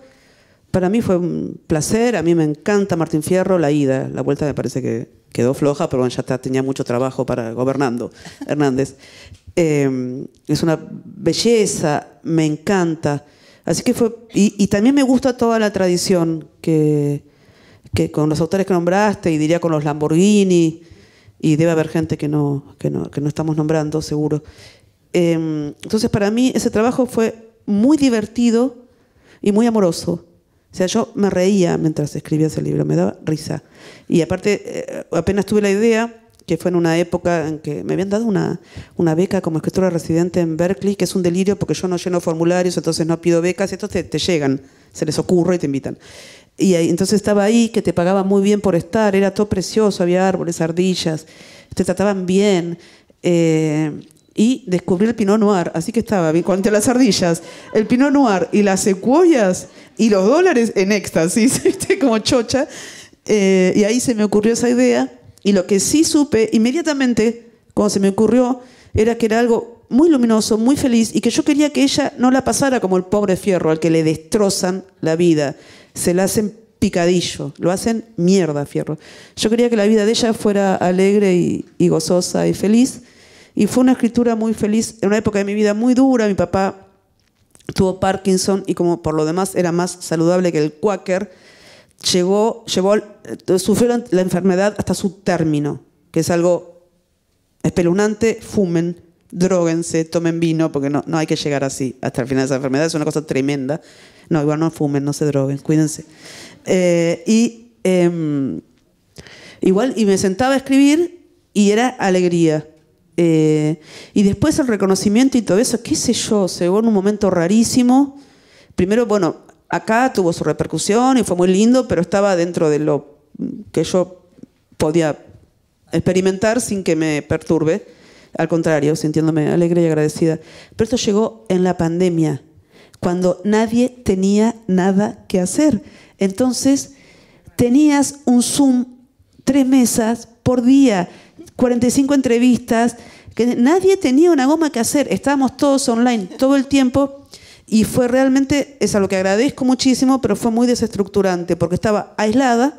para mí fue un placer, a mí me encanta Martín Fierro, la ida, la vuelta me parece que quedó floja, pero bueno, ya tenía mucho trabajo para gobernando Hernández. Em, es una belleza, me encanta. Así que fue, y, también me gusta toda la tradición que, que, con los autores que nombraste, y diría con los Lamborghini, y debe haber gente que no, no, estamos nombrando, seguro. Em, entonces, para mí ese trabajo fue muy divertido y muy amoroso. O sea, yo me reía mientras escribía ese libro, me daba risa. Y aparte, eh, apenas tuve la idea, que fue en una época en que me habían dado una, una, beca como escritora residente en Berkeley, que es un delirio porque yo no lleno formularios, entonces no pido becas, y entonces te llegan, se les ocurre y te invitan. Y entonces estaba ahí, que te pagaba muy bien por estar, era todo precioso, había árboles, ardillas, te trataban bien. Eh, y descubrí el pino Noir, así que estaba entre las ardillas, el pino Noir y las secuoyas y los dólares en éxtasis, como chocha. Eh, y ahí se me ocurrió esa idea y lo que sí supe inmediatamente, cuando se me ocurrió, era que era algo muy luminoso, muy feliz y que yo quería que ella no la pasara como el pobre fierro al que le destrozan la vida se la hacen picadillo, lo hacen mierda Fierro. Yo quería que la vida de ella fuera alegre y, gozosa y feliz, y fue una escritura muy feliz, en una época de mi vida muy dura, mi papá tuvo Parkinson y como por lo demás era más saludable que el Quaker, llegó, llevó, eh, sufrió la enfermedad hasta su término, que es algo espeluznante, fumen, droguense, tomen vino, porque no, no hay que llegar así hasta el final de esa enfermedad, es una cosa tremenda. No, igual no fumen, no se droguen, cuídense. Eh, y em, igual, y me sentaba a escribir y era alegría. Eh, y después el reconocimiento y todo eso, qué sé yo, se llegó en un momento rarísimo. Primero, bueno, acá tuvo su repercusión y fue muy lindo, pero estaba dentro de lo que yo podía experimentar sin que me perturbe. Al contrario, sintiéndome alegre y agradecida. Pero esto llegó en la pandemia, cuando nadie tenía nada que hacer. Entonces, tenías un Zoom, tres mesas por día, 45 entrevistas, que nadie tenía una goma que hacer. Estábamos todos online todo el tiempo. Y fue realmente, es a lo que agradezco muchísimo, pero fue muy desestructurante, porque estaba aislada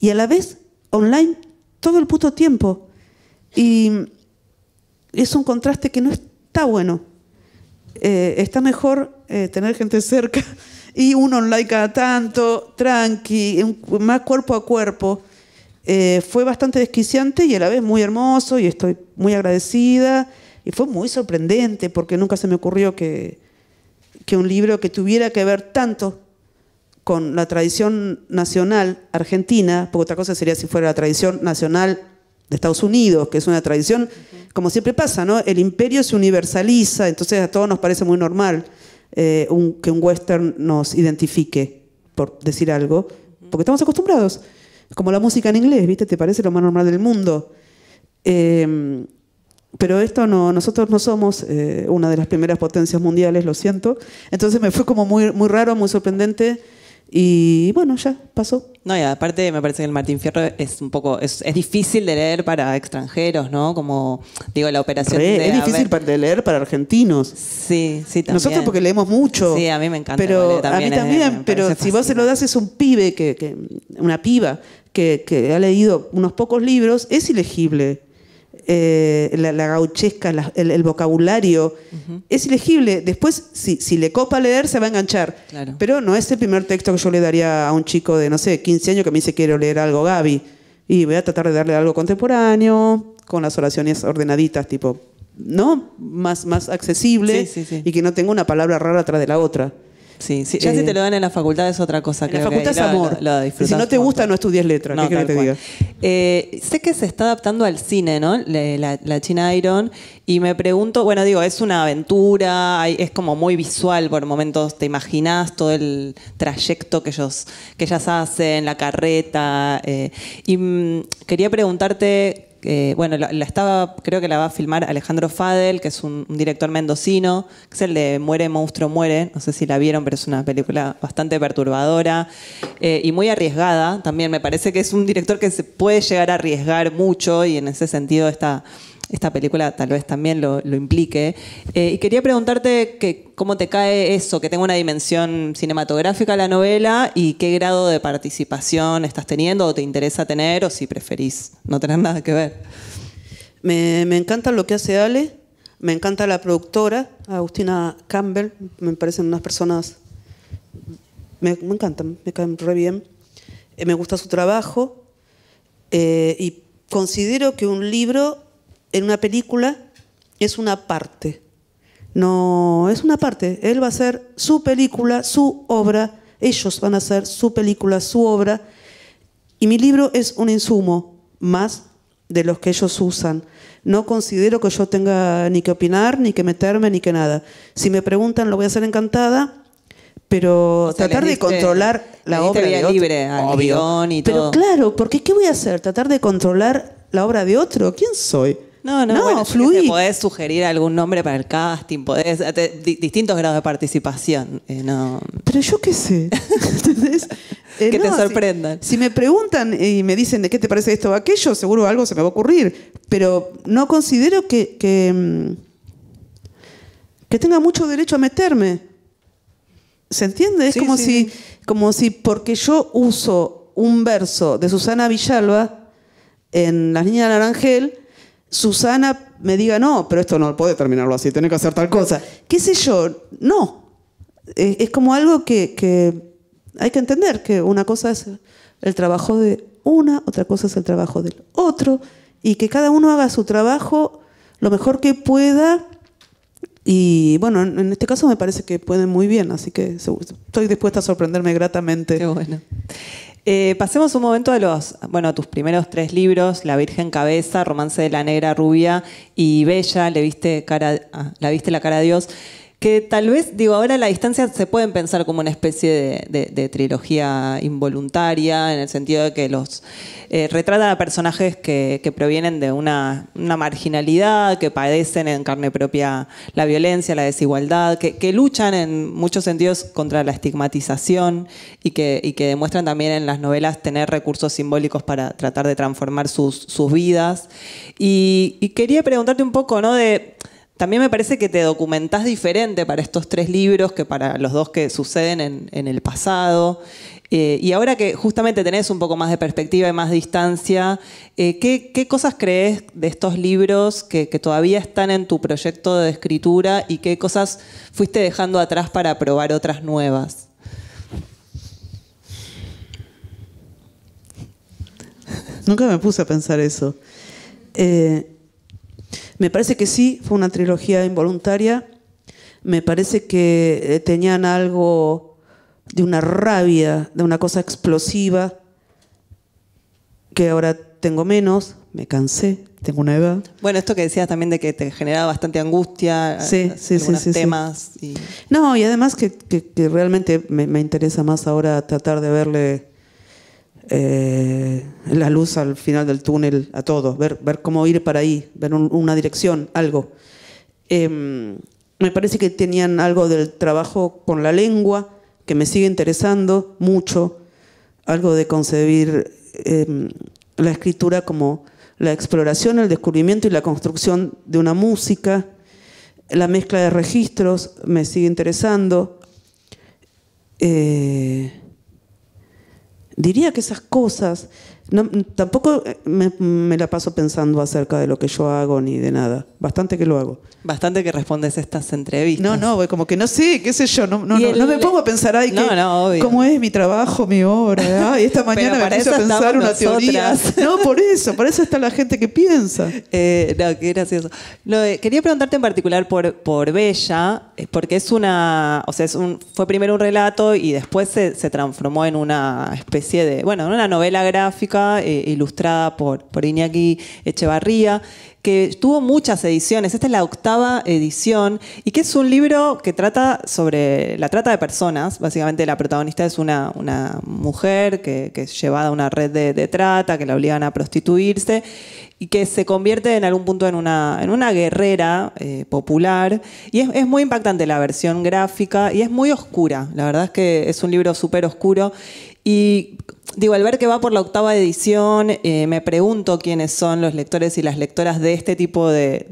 y a la vez online todo el puto tiempo. Y es un contraste que no está bueno. Eh, está mejor eh, tener gente cerca y uno online cada tanto, tranqui, más cuerpo a cuerpo. Eh, fue bastante desquiciante y a la vez muy hermoso y estoy muy agradecida y fue muy sorprendente porque nunca se me ocurrió que, que un libro que tuviera que ver tanto con la tradición nacional argentina, porque otra cosa sería si fuera la tradición nacional de Estados Unidos, que es una tradición, como siempre pasa, ¿no? El imperio se universaliza, entonces a todos nos parece muy normal eh, que un western nos identifique, por decir algo, porque estamos acostumbrados. Como la música en inglés, ¿viste? Te parece lo más normal del mundo. Em, pero esto no, nosotros no somos eh, una de las primeras potencias mundiales, lo siento. Entonces me fue como muy, muy raro, muy sorprendente y bueno, ya pasó. No, y aparte me parece que el Martín Fierro es un poco, es, difícil de leer para extranjeros, ¿no? Como digo, la operación... es difícil de leer para argentinos. Sí, sí, también. Nosotros porque leemos mucho. Sí, a mí me encanta. Pero, eh, a mí también, pero si vos se lo das es un pibe, que, que una piba que, que ha leído unos pocos libros, es ilegible. Eh, la, gauchesca, el, vocabulario, es ilegible. Después, si, le copa leer, se va a enganchar. Pero no es el primer texto que yo le daría a un chico de, no sé, 15 años que me dice quiero leer algo, Gaby. Y voy a tratar de darle algo contemporáneo, con las oraciones ordenaditas, tipo, ¿no? Más, más accesible y que no tenga una palabra rara atrás de la otra. Sí, sí. Ya si eh, te lo dan en la facultad es otra cosa. En la facultad es amor. si no te gusta, no estudias letras. No, que te diga? Eh, sé que se está adaptando al cine, ¿no? La, China Iron. Y me pregunto, bueno, digo, es una aventura, es como muy visual por momentos. Te imaginas todo el trayecto que ellos, que ellas hacen, la carreta. Eh, y mm, quería preguntarte bueno, la, estaba, creo que la va a filmar Alejandro Fadel, que es un, director mendocino, que es el de Muere, Monstruo, Muere, no sé si la vieron, pero es una película bastante perturbadora eh, y muy arriesgada también, me parece que es un director que se puede llegar a arriesgar mucho y en ese sentido está esta película tal vez también lo, implique. Eh, y quería preguntarte que, cómo te cae eso, que tenga una dimensión cinematográfica la novela y qué grado de participación estás teniendo o te interesa tener o si preferís no tener nada que ver. Me, me encanta lo que hace Ale, me encanta la productora, Agustina Campbell, me parecen unas personas, me, encantan, me caen re bien, eh, me gusta su trabajo eh, y considero que un libro en una película es una parte. No, es una parte. Él va a hacer su película, su obra, ellos van a hacer su película, su obra, y mi libro es un insumo más de los que ellos usan. No considero que yo tenga ni que opinar, ni que meterme, ni que nada. Si me preguntan, lo voy a hacer encantada, pero tratar de controlar la obra de otro. libre al Obvio. pero claro, porque ¿qué voy a hacer? ¿Tratar de controlar la obra de otro? ¿Quién soy? No, no, no bueno, podés sugerir algún nombre para el casting, podés, distintos grados de participación. Eh, pero yo qué sé. que eh, te sorprendan. Si, me preguntan y me dicen de qué te parece esto o aquello, seguro algo se me va a ocurrir. Pero no considero que, que, mm, tenga mucho derecho a meterme. ¿Se entiende? Es como, si, como si porque yo uso un verso de Susana Villalba en Las Niñas de Naranjel Susana me diga, no, pero esto no puede terminarlo así, tiene que hacer tal cosa. ¿Qué sé yo? No. E, es, como algo que, hay que entender, que una cosa es el trabajo de una, otra cosa es el trabajo del otro, y que cada uno haga su trabajo lo mejor que pueda. Y bueno, en este caso me parece que pueden muy bien, así que estoy dispuesta a sorprenderme gratamente. Qué bueno. Eh, pasemos un momento a los, bueno, tus primeros tres libros, La Virgen Cabeza, Romance de la Negra Rubia y Bella, le viste cara, ah, la viste la cara a Dios que tal vez, digo, ahora a la distancia se pueden pensar como una especie de, trilogía involuntaria, en el sentido de que los eh, retrata a personajes que, provienen de una, marginalidad, que padecen en carne propia la violencia, la desigualdad, que, luchan en muchos sentidos contra la estigmatización y que, demuestran también en las novelas tener recursos simbólicos para tratar de transformar sus, vidas. Y, y quería preguntarte un poco, ¿no? De, también me parece que te documentás diferente para estos tres libros que para los dos que suceden en, el pasado. Eh, y ahora que justamente tenés un poco más de perspectiva y más distancia, eh, ¿qué, cosas crees de estos libros que, todavía están en tu proyecto de escritura y qué cosas fuiste dejando atrás para probar otras nuevas? Nunca me puse a pensar eso. Eh, me parece que sí, fue una trilogía involuntaria. Me parece que eh, tenían algo de una rabia, de una cosa explosiva, que ahora tengo menos, me cansé, tengo una edad. Bueno, esto que decías también de que te generaba bastante angustia, sí, eh, temas. No, y además que, realmente me interesa más ahora tratar de verle eh, la luz al final del túnel a todos, ver, cómo ir para ahí, ver una dirección, algo. Em, me parece que tenían algo del trabajo con la lengua, que me sigue interesando mucho, algo de concebir em, la escritura como la exploración, el descubrimiento y la construcción de una música, la mezcla de registros me sigue interesando. Eh, diría que esas cosas no, tampoco eh, me, la paso pensando acerca de lo que yo hago ni de nada. Bastante que lo hago. Bastante que respondes estas entrevistas. No, no, como que no sé, qué sé yo. No, no, me pongo a pensar, ahí cómo es mi trabajo, mi obra. Ay, esta mañana me a pensar unas teorías No, por eso, por eso está la gente que piensa. Eh, no, qué gracioso. Lo eh, quería preguntarte en particular por, por Bella, eh, porque es una, o sea, es un, fue primero un relato y después se, se transformó en una especie de, bueno, una novela gráfica eh, ilustrada por, Iñaki Echevarría, que tuvo muchas ediciones. Esta es la octava edición y que es un libro que trata sobre la trata de personas. Básicamente la protagonista es una, mujer que, es llevada a una red de, trata, que la obligan a prostituirse y que se convierte en algún punto en una, guerrera eh, popular. Y es, es, muy impactante la versión gráfica y es muy oscura. La verdad es que es un libro súper oscuro y digo, al ver que va por la octava edición, eh, me pregunto quiénes son los lectores y las lectoras de este tipo de,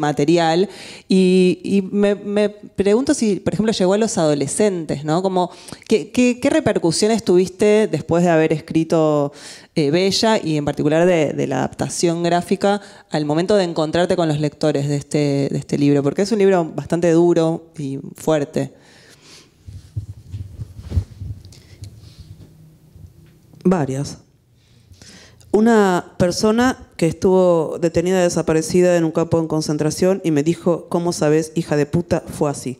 material. Y, me, pregunto si, por ejemplo, llegó a los adolescentes, ¿no? Como, ¿qué, repercusiones tuviste después de haber escrito eh, Bella y en particular de, la adaptación gráfica al momento de encontrarte con los lectores de este, este libro? Porque es un libro bastante duro y fuerte. Varias. Una persona que estuvo detenida, desaparecida en un campo de concentración y me dijo, ¿cómo sabes, hija de puta? Fue así.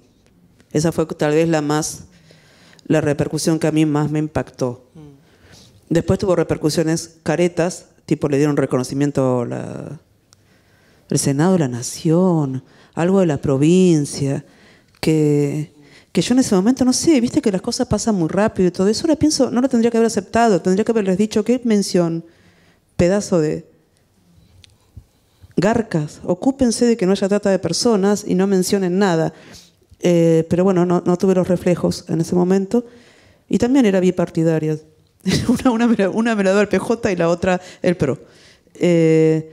Esa fue tal vez la más, la repercusión que a mí más me impactó. Después tuvo repercusiones caretas, tipo le dieron reconocimiento al el Senado de la Nación, algo de la provincia, que que yo en ese momento, no sé, viste que las cosas pasan muy rápido y todo eso, ahora pienso, no lo tendría que haber aceptado, tendría que haberles dicho, qué mención, pedazo de garcas, ocúpense de que no haya trata de personas y no mencionen nada. Eh, pero bueno, no, tuve los reflejos en ese momento. Y también era bipartidaria. una, me la el PJ y la otra el PRO. Eh,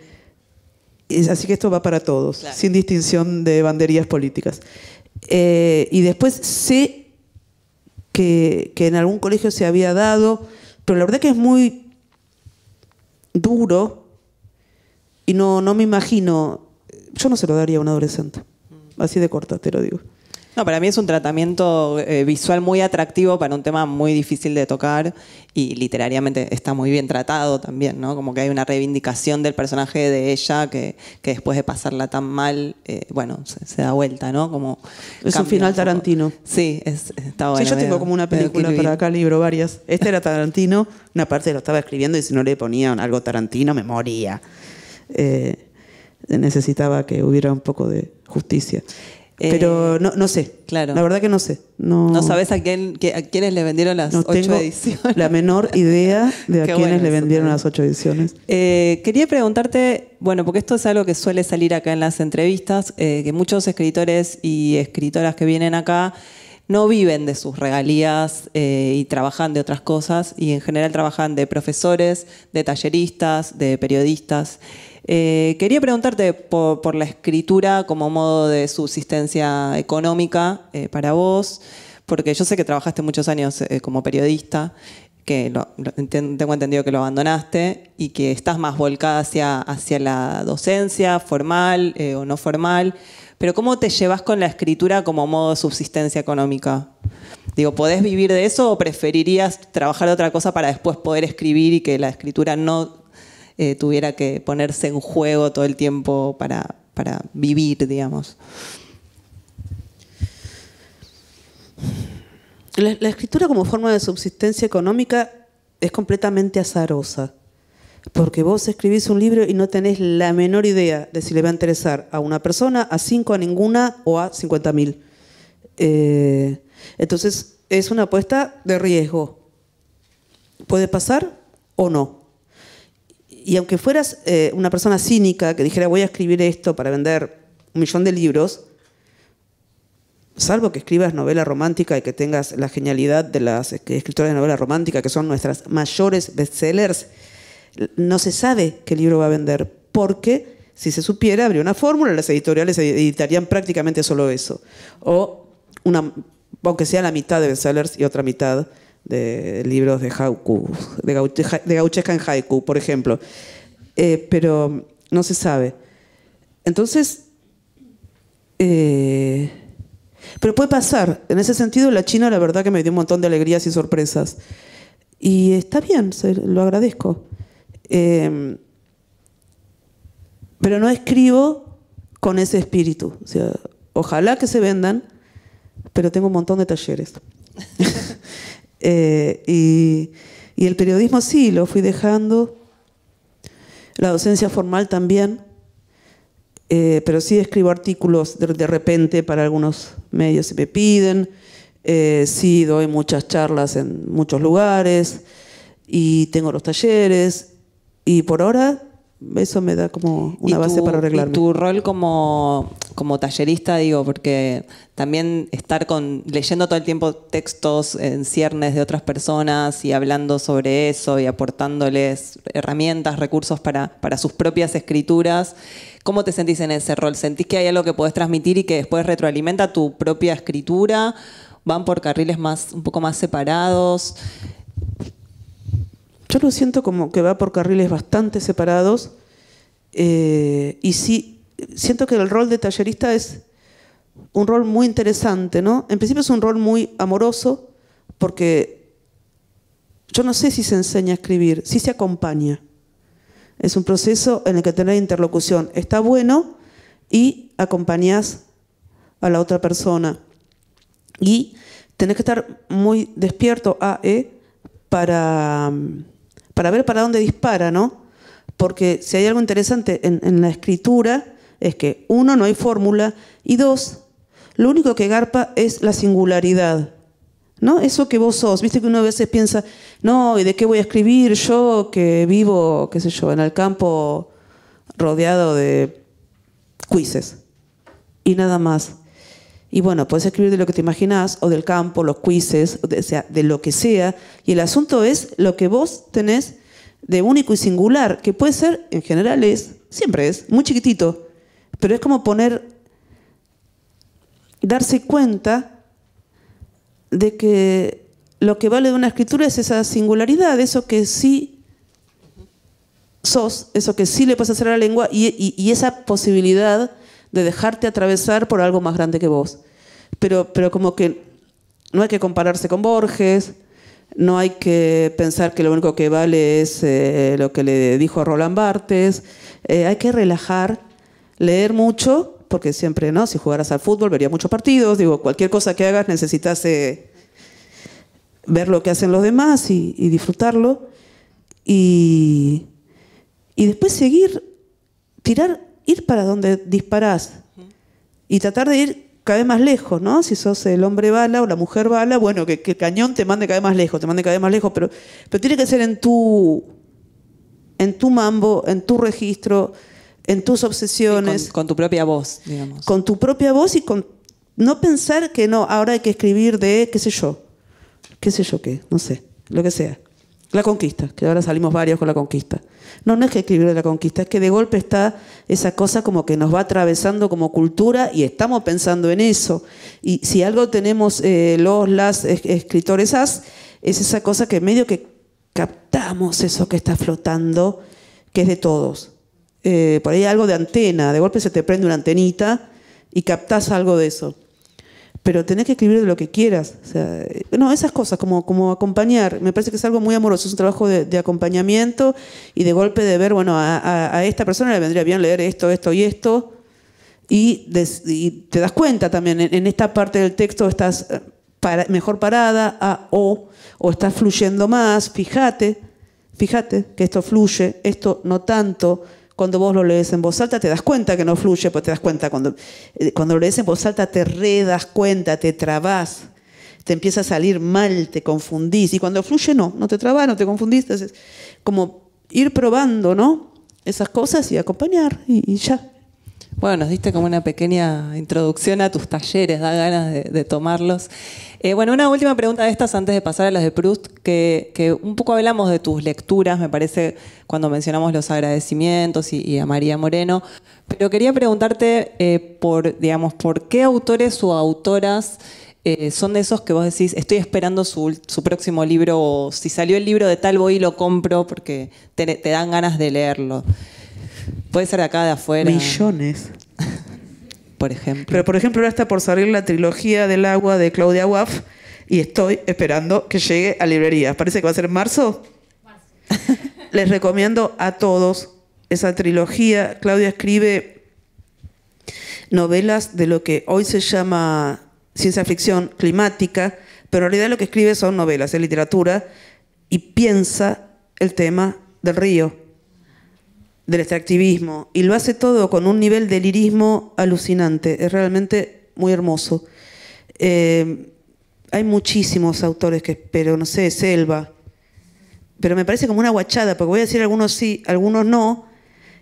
así que esto va para todos, sin distinción de banderías políticas. Eh, y después sé que, que, en algún colegio se había dado, pero la verdad que es muy duro y no, no me imagino, yo no se lo daría a un adolescente, así de corta te lo digo. No, para mí es un tratamiento eh, visual muy atractivo para un tema muy difícil de tocar y literariamente está muy bien tratado también, ¿no? Como que hay una reivindicación del personaje de ella que, que después de pasarla tan mal, eh, bueno, se, da vuelta, ¿no? Como es un final tarantino. Sí, es, Sí, yo tengo como una película para acá, libro, varias. Este era tarantino, una parte lo estaba escribiendo y si no le ponían algo tarantino me moría. Eh, necesitaba que hubiera un poco de justicia. Eh, Pero no, no sé. Claro. La verdad que no sé. No, sabes a, quién, a quiénes le vendieron las no ocho tengo ediciones. La menor idea de a quiénes le vendieron las ocho ediciones. Eh, quería preguntarte, bueno, porque esto es algo que suele salir acá en las entrevistas, eh, que muchos escritores y escritoras que vienen acá no viven de sus regalías y trabajan de otras cosas, y en general trabajan de profesores, de talleristas, de periodistas. Eh, quería preguntarte por, la escritura como modo de subsistencia económica eh, para vos, porque yo sé que trabajaste muchos años eh, como periodista, que tengo entendido que lo abandonaste y que estás más volcada hacia, hacia la docencia, formal o no formal, pero ¿cómo te llevas con la escritura como modo de subsistencia económica? Digo, ¿podés vivir de eso o preferirías trabajar otra cosa para después poder escribir y que la escritura no eh, tuviera que ponerse en juego todo el tiempo para, vivir, digamos. La, escritura como forma de subsistencia económica es completamente azarosa, porque vos escribís un libro y no tenés la menor idea de si le va a interesar a una persona, a cinco, a ninguna o a cincuenta mil. Eh, entonces es una apuesta de riesgo. Puede pasar o no y aunque fueras eh, una persona cínica que dijera voy a escribir esto para vender un millón de libros, salvo que escribas novela romántica y que tengas la genialidad de las escritoras de novela romántica, que son nuestras mayores bestsellers, no se sabe qué libro va a vender, porque si se supiera, habría una fórmula, las editoriales editarían prácticamente solo eso. O aunque sea la mitad de bestsellers y otra mitad de libros de haiku, de, gauchesca en haiku, por ejemplo. Eh, pero no se sabe. Entonces, eh, pero puede pasar. En ese sentido, la China, la verdad que me dio un montón de alegrías y sorpresas. Y está bien, lo agradezco. Eh, pero no escribo con ese espíritu. ojalá que se vendan, pero tengo un montón de talleres. Eh, y, el periodismo sí, lo fui dejando, la docencia formal también. Eh, pero sí escribo artículos de, repente para algunos medios si me piden, eh, sí doy muchas charlas en muchos lugares y tengo los talleres y por ahora eso me da como una base para arreglarme. Y tu rol como, como tallerista, digo, porque también estar con leyendo todo el tiempo textos en ciernes de otras personas y hablando sobre eso y aportándoles herramientas, recursos para, para sus propias escrituras. ¿Cómo te sentís en ese rol? ¿Sentís que hay algo que podés transmitir y que después retroalimenta tu propia escritura? ¿Van por carriles más, un poco más separados? Yo lo siento como que va por carriles bastante separados eh, y sí, siento que el rol de tallerista es un rol muy interesante, ¿no? En principio es un rol muy amoroso porque yo no sé si se enseña a escribir, si se acompaña. Es un proceso en el que tener interlocución está bueno y acompañas a la otra persona. Y tenés que estar muy despierto, e para, para ver para dónde dispara, ¿no? Porque si hay algo interesante en, la escritura es que, uno, no hay fórmula, y dos, lo único que garpa es la singularidad. ¿No? Eso que vos sos, viste que uno a veces piensa, no, ¿y de qué voy a escribir yo que vivo, qué sé yo, en el campo rodeado de cuises? Y nada más. Y bueno, puedes escribir de lo que te imaginas, o del campo, los quizzes, o sea, de lo que sea. Y el asunto es lo que vos tenés de único y singular, que puede ser, en general es, siempre es, muy chiquitito, pero es como poner, darse cuenta de que lo que vale de una escritura es esa singularidad, eso que sí sos, eso que sí le puedes hacer a la lengua y esa posibilidad de dejarte atravesar por algo más grande que vos. Pero, pero como que no hay que compararse con Borges, no hay que pensar que lo único que vale es eh, lo que le dijo a Roland Bartes, eh, hay que relajar, leer mucho, porque siempre, ¿no? Si jugaras al fútbol, verías muchos partidos, digo, cualquier cosa que hagas necesitas eh, ver lo que hacen los demás y, disfrutarlo. Y, y después seguir, tirar ir para donde disparás y tratar de ir cada vez más lejos, ¿no? Si sos el hombre bala o la mujer bala, bueno, que, el cañón te mande cada vez más lejos, te mande cada vez más lejos, pero, pero tiene que ser en tu, en tu mambo, en tu registro, en tus obsesiones. con, con, tu propia voz, digamos. Con tu propia voz y con no pensar que no, ahora hay que escribir de, qué sé yo, qué sé yo qué, no sé, lo que sea. La conquista, que ahora salimos varios con la conquista. No, no es que escribir de la conquista, es que de golpe está esa cosa como que nos va atravesando como cultura y estamos pensando en eso. Y si algo tenemos eh, los, las escritores es esa cosa que medio que captamos eso que está flotando, que es de todos. Eh, por ahí algo de antena, de golpe se te prende una antenita y captás algo de eso pero tenés que escribir de lo que quieras. Eh, no, esas cosas, como, como acompañar, me parece que es algo muy amoroso, es un trabajo de, acompañamiento y de golpe de ver, bueno, a, esta persona le vendría bien leer esto, esto y esto, y, te das cuenta también, en, esta parte del texto estás eh, mejor parada a, o, o estás fluyendo más, fíjate, fíjate que esto fluye, esto no tanto cuando vos lo lees en voz alta te das cuenta que no fluye, pues te das cuenta cuando, eh, cuando lo lees en voz alta te redas cuenta, te trabas, te empieza a salir mal, te confundís. Y cuando fluye, no, no te trabas, no te confundís. Es como ir probando, ¿no? Esas cosas y acompañar y, ya. Bueno, nos diste como una pequeña introducción a tus talleres, da ganas de tomarlos. Eh, bueno, una última pregunta de estas antes de pasar a las de Proust, que, un poco hablamos de tus lecturas, me parece, cuando mencionamos los agradecimientos y, a María Moreno, pero quería preguntarte eh, por, digamos, por qué autores o autoras eh, son de esos que vos decís, estoy esperando su, próximo libro, o si salió el libro de tal voy y lo compro porque te dan ganas de leerlo. Puede ser de acá, de afuera. Millones. por ejemplo. Pero por ejemplo, ahora está por salir la trilogía del agua de Claudia Waff y estoy esperando que llegue a librerías. Parece que va a ser en marzo. marzo. Les recomiendo a todos esa trilogía. Claudia escribe novelas de lo que hoy se llama ciencia ficción climática, pero en realidad lo que escribe son novelas, es literatura, y piensa el tema del río del extractivismo y lo hace todo con un nivel de lirismo alucinante, es realmente muy hermoso. Eh, hay muchísimos autores que espero, no sé, Selva, pero me parece como una guachada, porque voy a decir algunos sí, algunos no,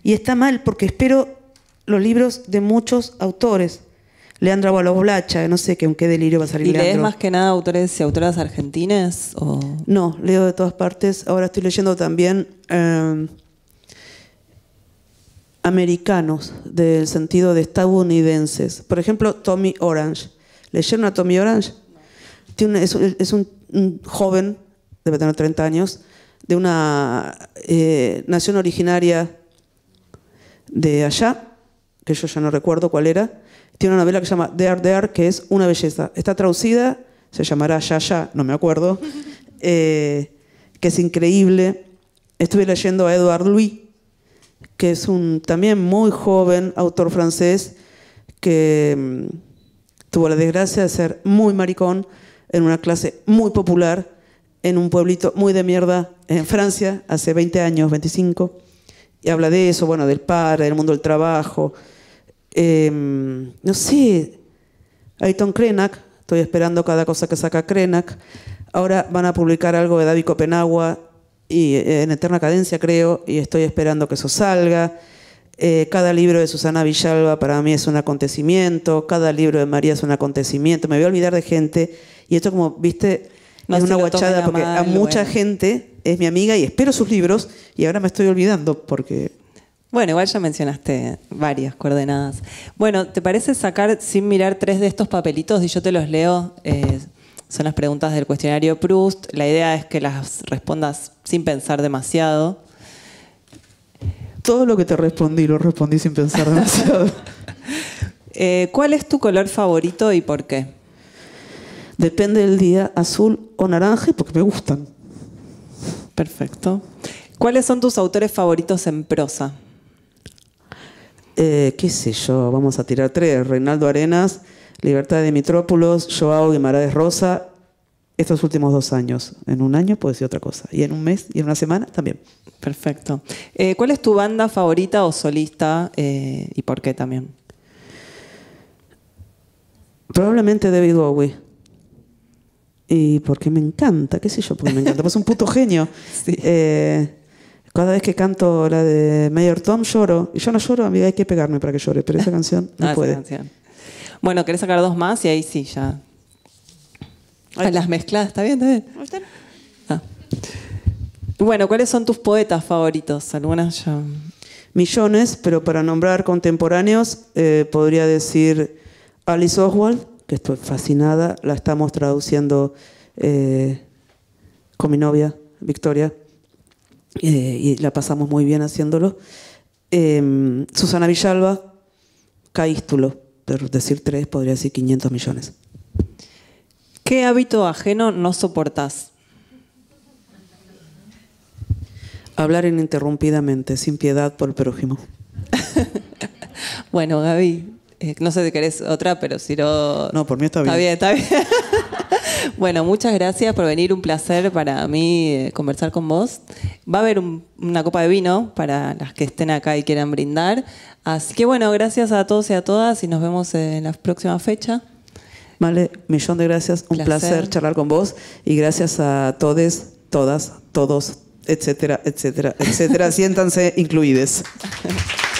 y está mal porque espero los libros de muchos autores. Leandro Abuelos no sé qué, un qué delirio va a salir ¿Y más que nada autores y autoras argentinas? No, leo de todas partes. Ahora estoy leyendo también... Eh, americanos, del sentido de estadounidenses. Por ejemplo, Tommy Orange. ¿Leyeron a Tommy Orange? es, un, joven, debe tener 30 años, de una eh, nación originaria de allá, que yo ya no recuerdo cuál era. Tiene una novela que se llama Dear Dear, que es una belleza. Está traducida, se llamará Ya Ya, no me acuerdo, eh, que es increíble. Estuve leyendo a Edward Louis, que es un también muy joven autor francés que mm, tuvo la desgracia de ser muy maricón en una clase muy popular, en un pueblito muy de mierda en Francia, hace 20 años, 25, y habla de eso, bueno, del padre, del mundo del trabajo. Em, no sé, Ayton Krenak, estoy esperando cada cosa que saca Krenak. Ahora van a publicar algo de David Copenagua, y eh, en eterna cadencia creo, y estoy esperando que eso salga. Eh, cada libro de Susana Villalba para mí es un acontecimiento, cada libro de María es un acontecimiento, me voy a olvidar de gente, y esto como, viste, es una guachada porque a mucha gente es mi amiga y espero sus libros, y ahora me estoy olvidando porque... Bueno, igual ya mencionaste varias coordenadas. Bueno, ¿te parece sacar sin mirar tres de estos papelitos y yo te los leo? Eh, son las preguntas del cuestionario Proust. La idea es que las respondas sin pensar demasiado. Todo lo que te respondí lo respondí sin pensar demasiado. Eh, ¿Cuál es tu color favorito y por qué? Depende del día, azul o naranja, porque me gustan. Perfecto. ¿Cuáles son tus autores favoritos en prosa? Eh, ¿Qué sé yo? Vamos a tirar tres. Reinaldo Arenas, Libertad de Mitrópolis, Joao Guimarães Rosa, estos últimos dos años. En un año puede ser otra cosa. Y en un mes y en una semana también. Perfecto. Eh, ¿Cuál es tu banda favorita o solista eh, y por qué también? Probablemente David Bowie. Y porque me encanta, qué sé yo, porque me encanta. pues es un puto genio. Eh, cada vez que canto la de Mayor Tom lloro. Y yo no lloro, amiga, hay que pegarme para que llore, pero esa ah, canción no puede. Bueno, querés sacar dos más y ahí sí, ya. las mezcladas, ¿está bien? ¿Está ah. Bueno, ¿cuáles son tus poetas favoritos? Algunas Millones, pero para nombrar contemporáneos, eh, podría decir Alice Oswald, que estoy fascinada, la estamos traduciendo eh, con mi novia, Victoria, eh, y la pasamos muy bien haciéndolo. Em, Susana Villalba, Caístulo decir tres, podría decir 500 millones. ¿Qué hábito ajeno no soportás? Hablar ininterrumpidamente, sin piedad por el prójimo. bueno, Gaby, eh, no sé si querés otra, pero si no... No, por mí está bien. Está bien, está bien. Bueno, muchas gracias por venir. Un placer para mí eh, conversar con vos. Va a haber una copa de vino para las que estén acá y quieran brindar. Así que bueno, gracias a todos y a todas y nos vemos en la próxima fecha. Vale, millón de gracias. Un placer, charlar con vos y gracias a todes, todas, todos, etcétera, etcétera, etcétera. Siéntanse incluides.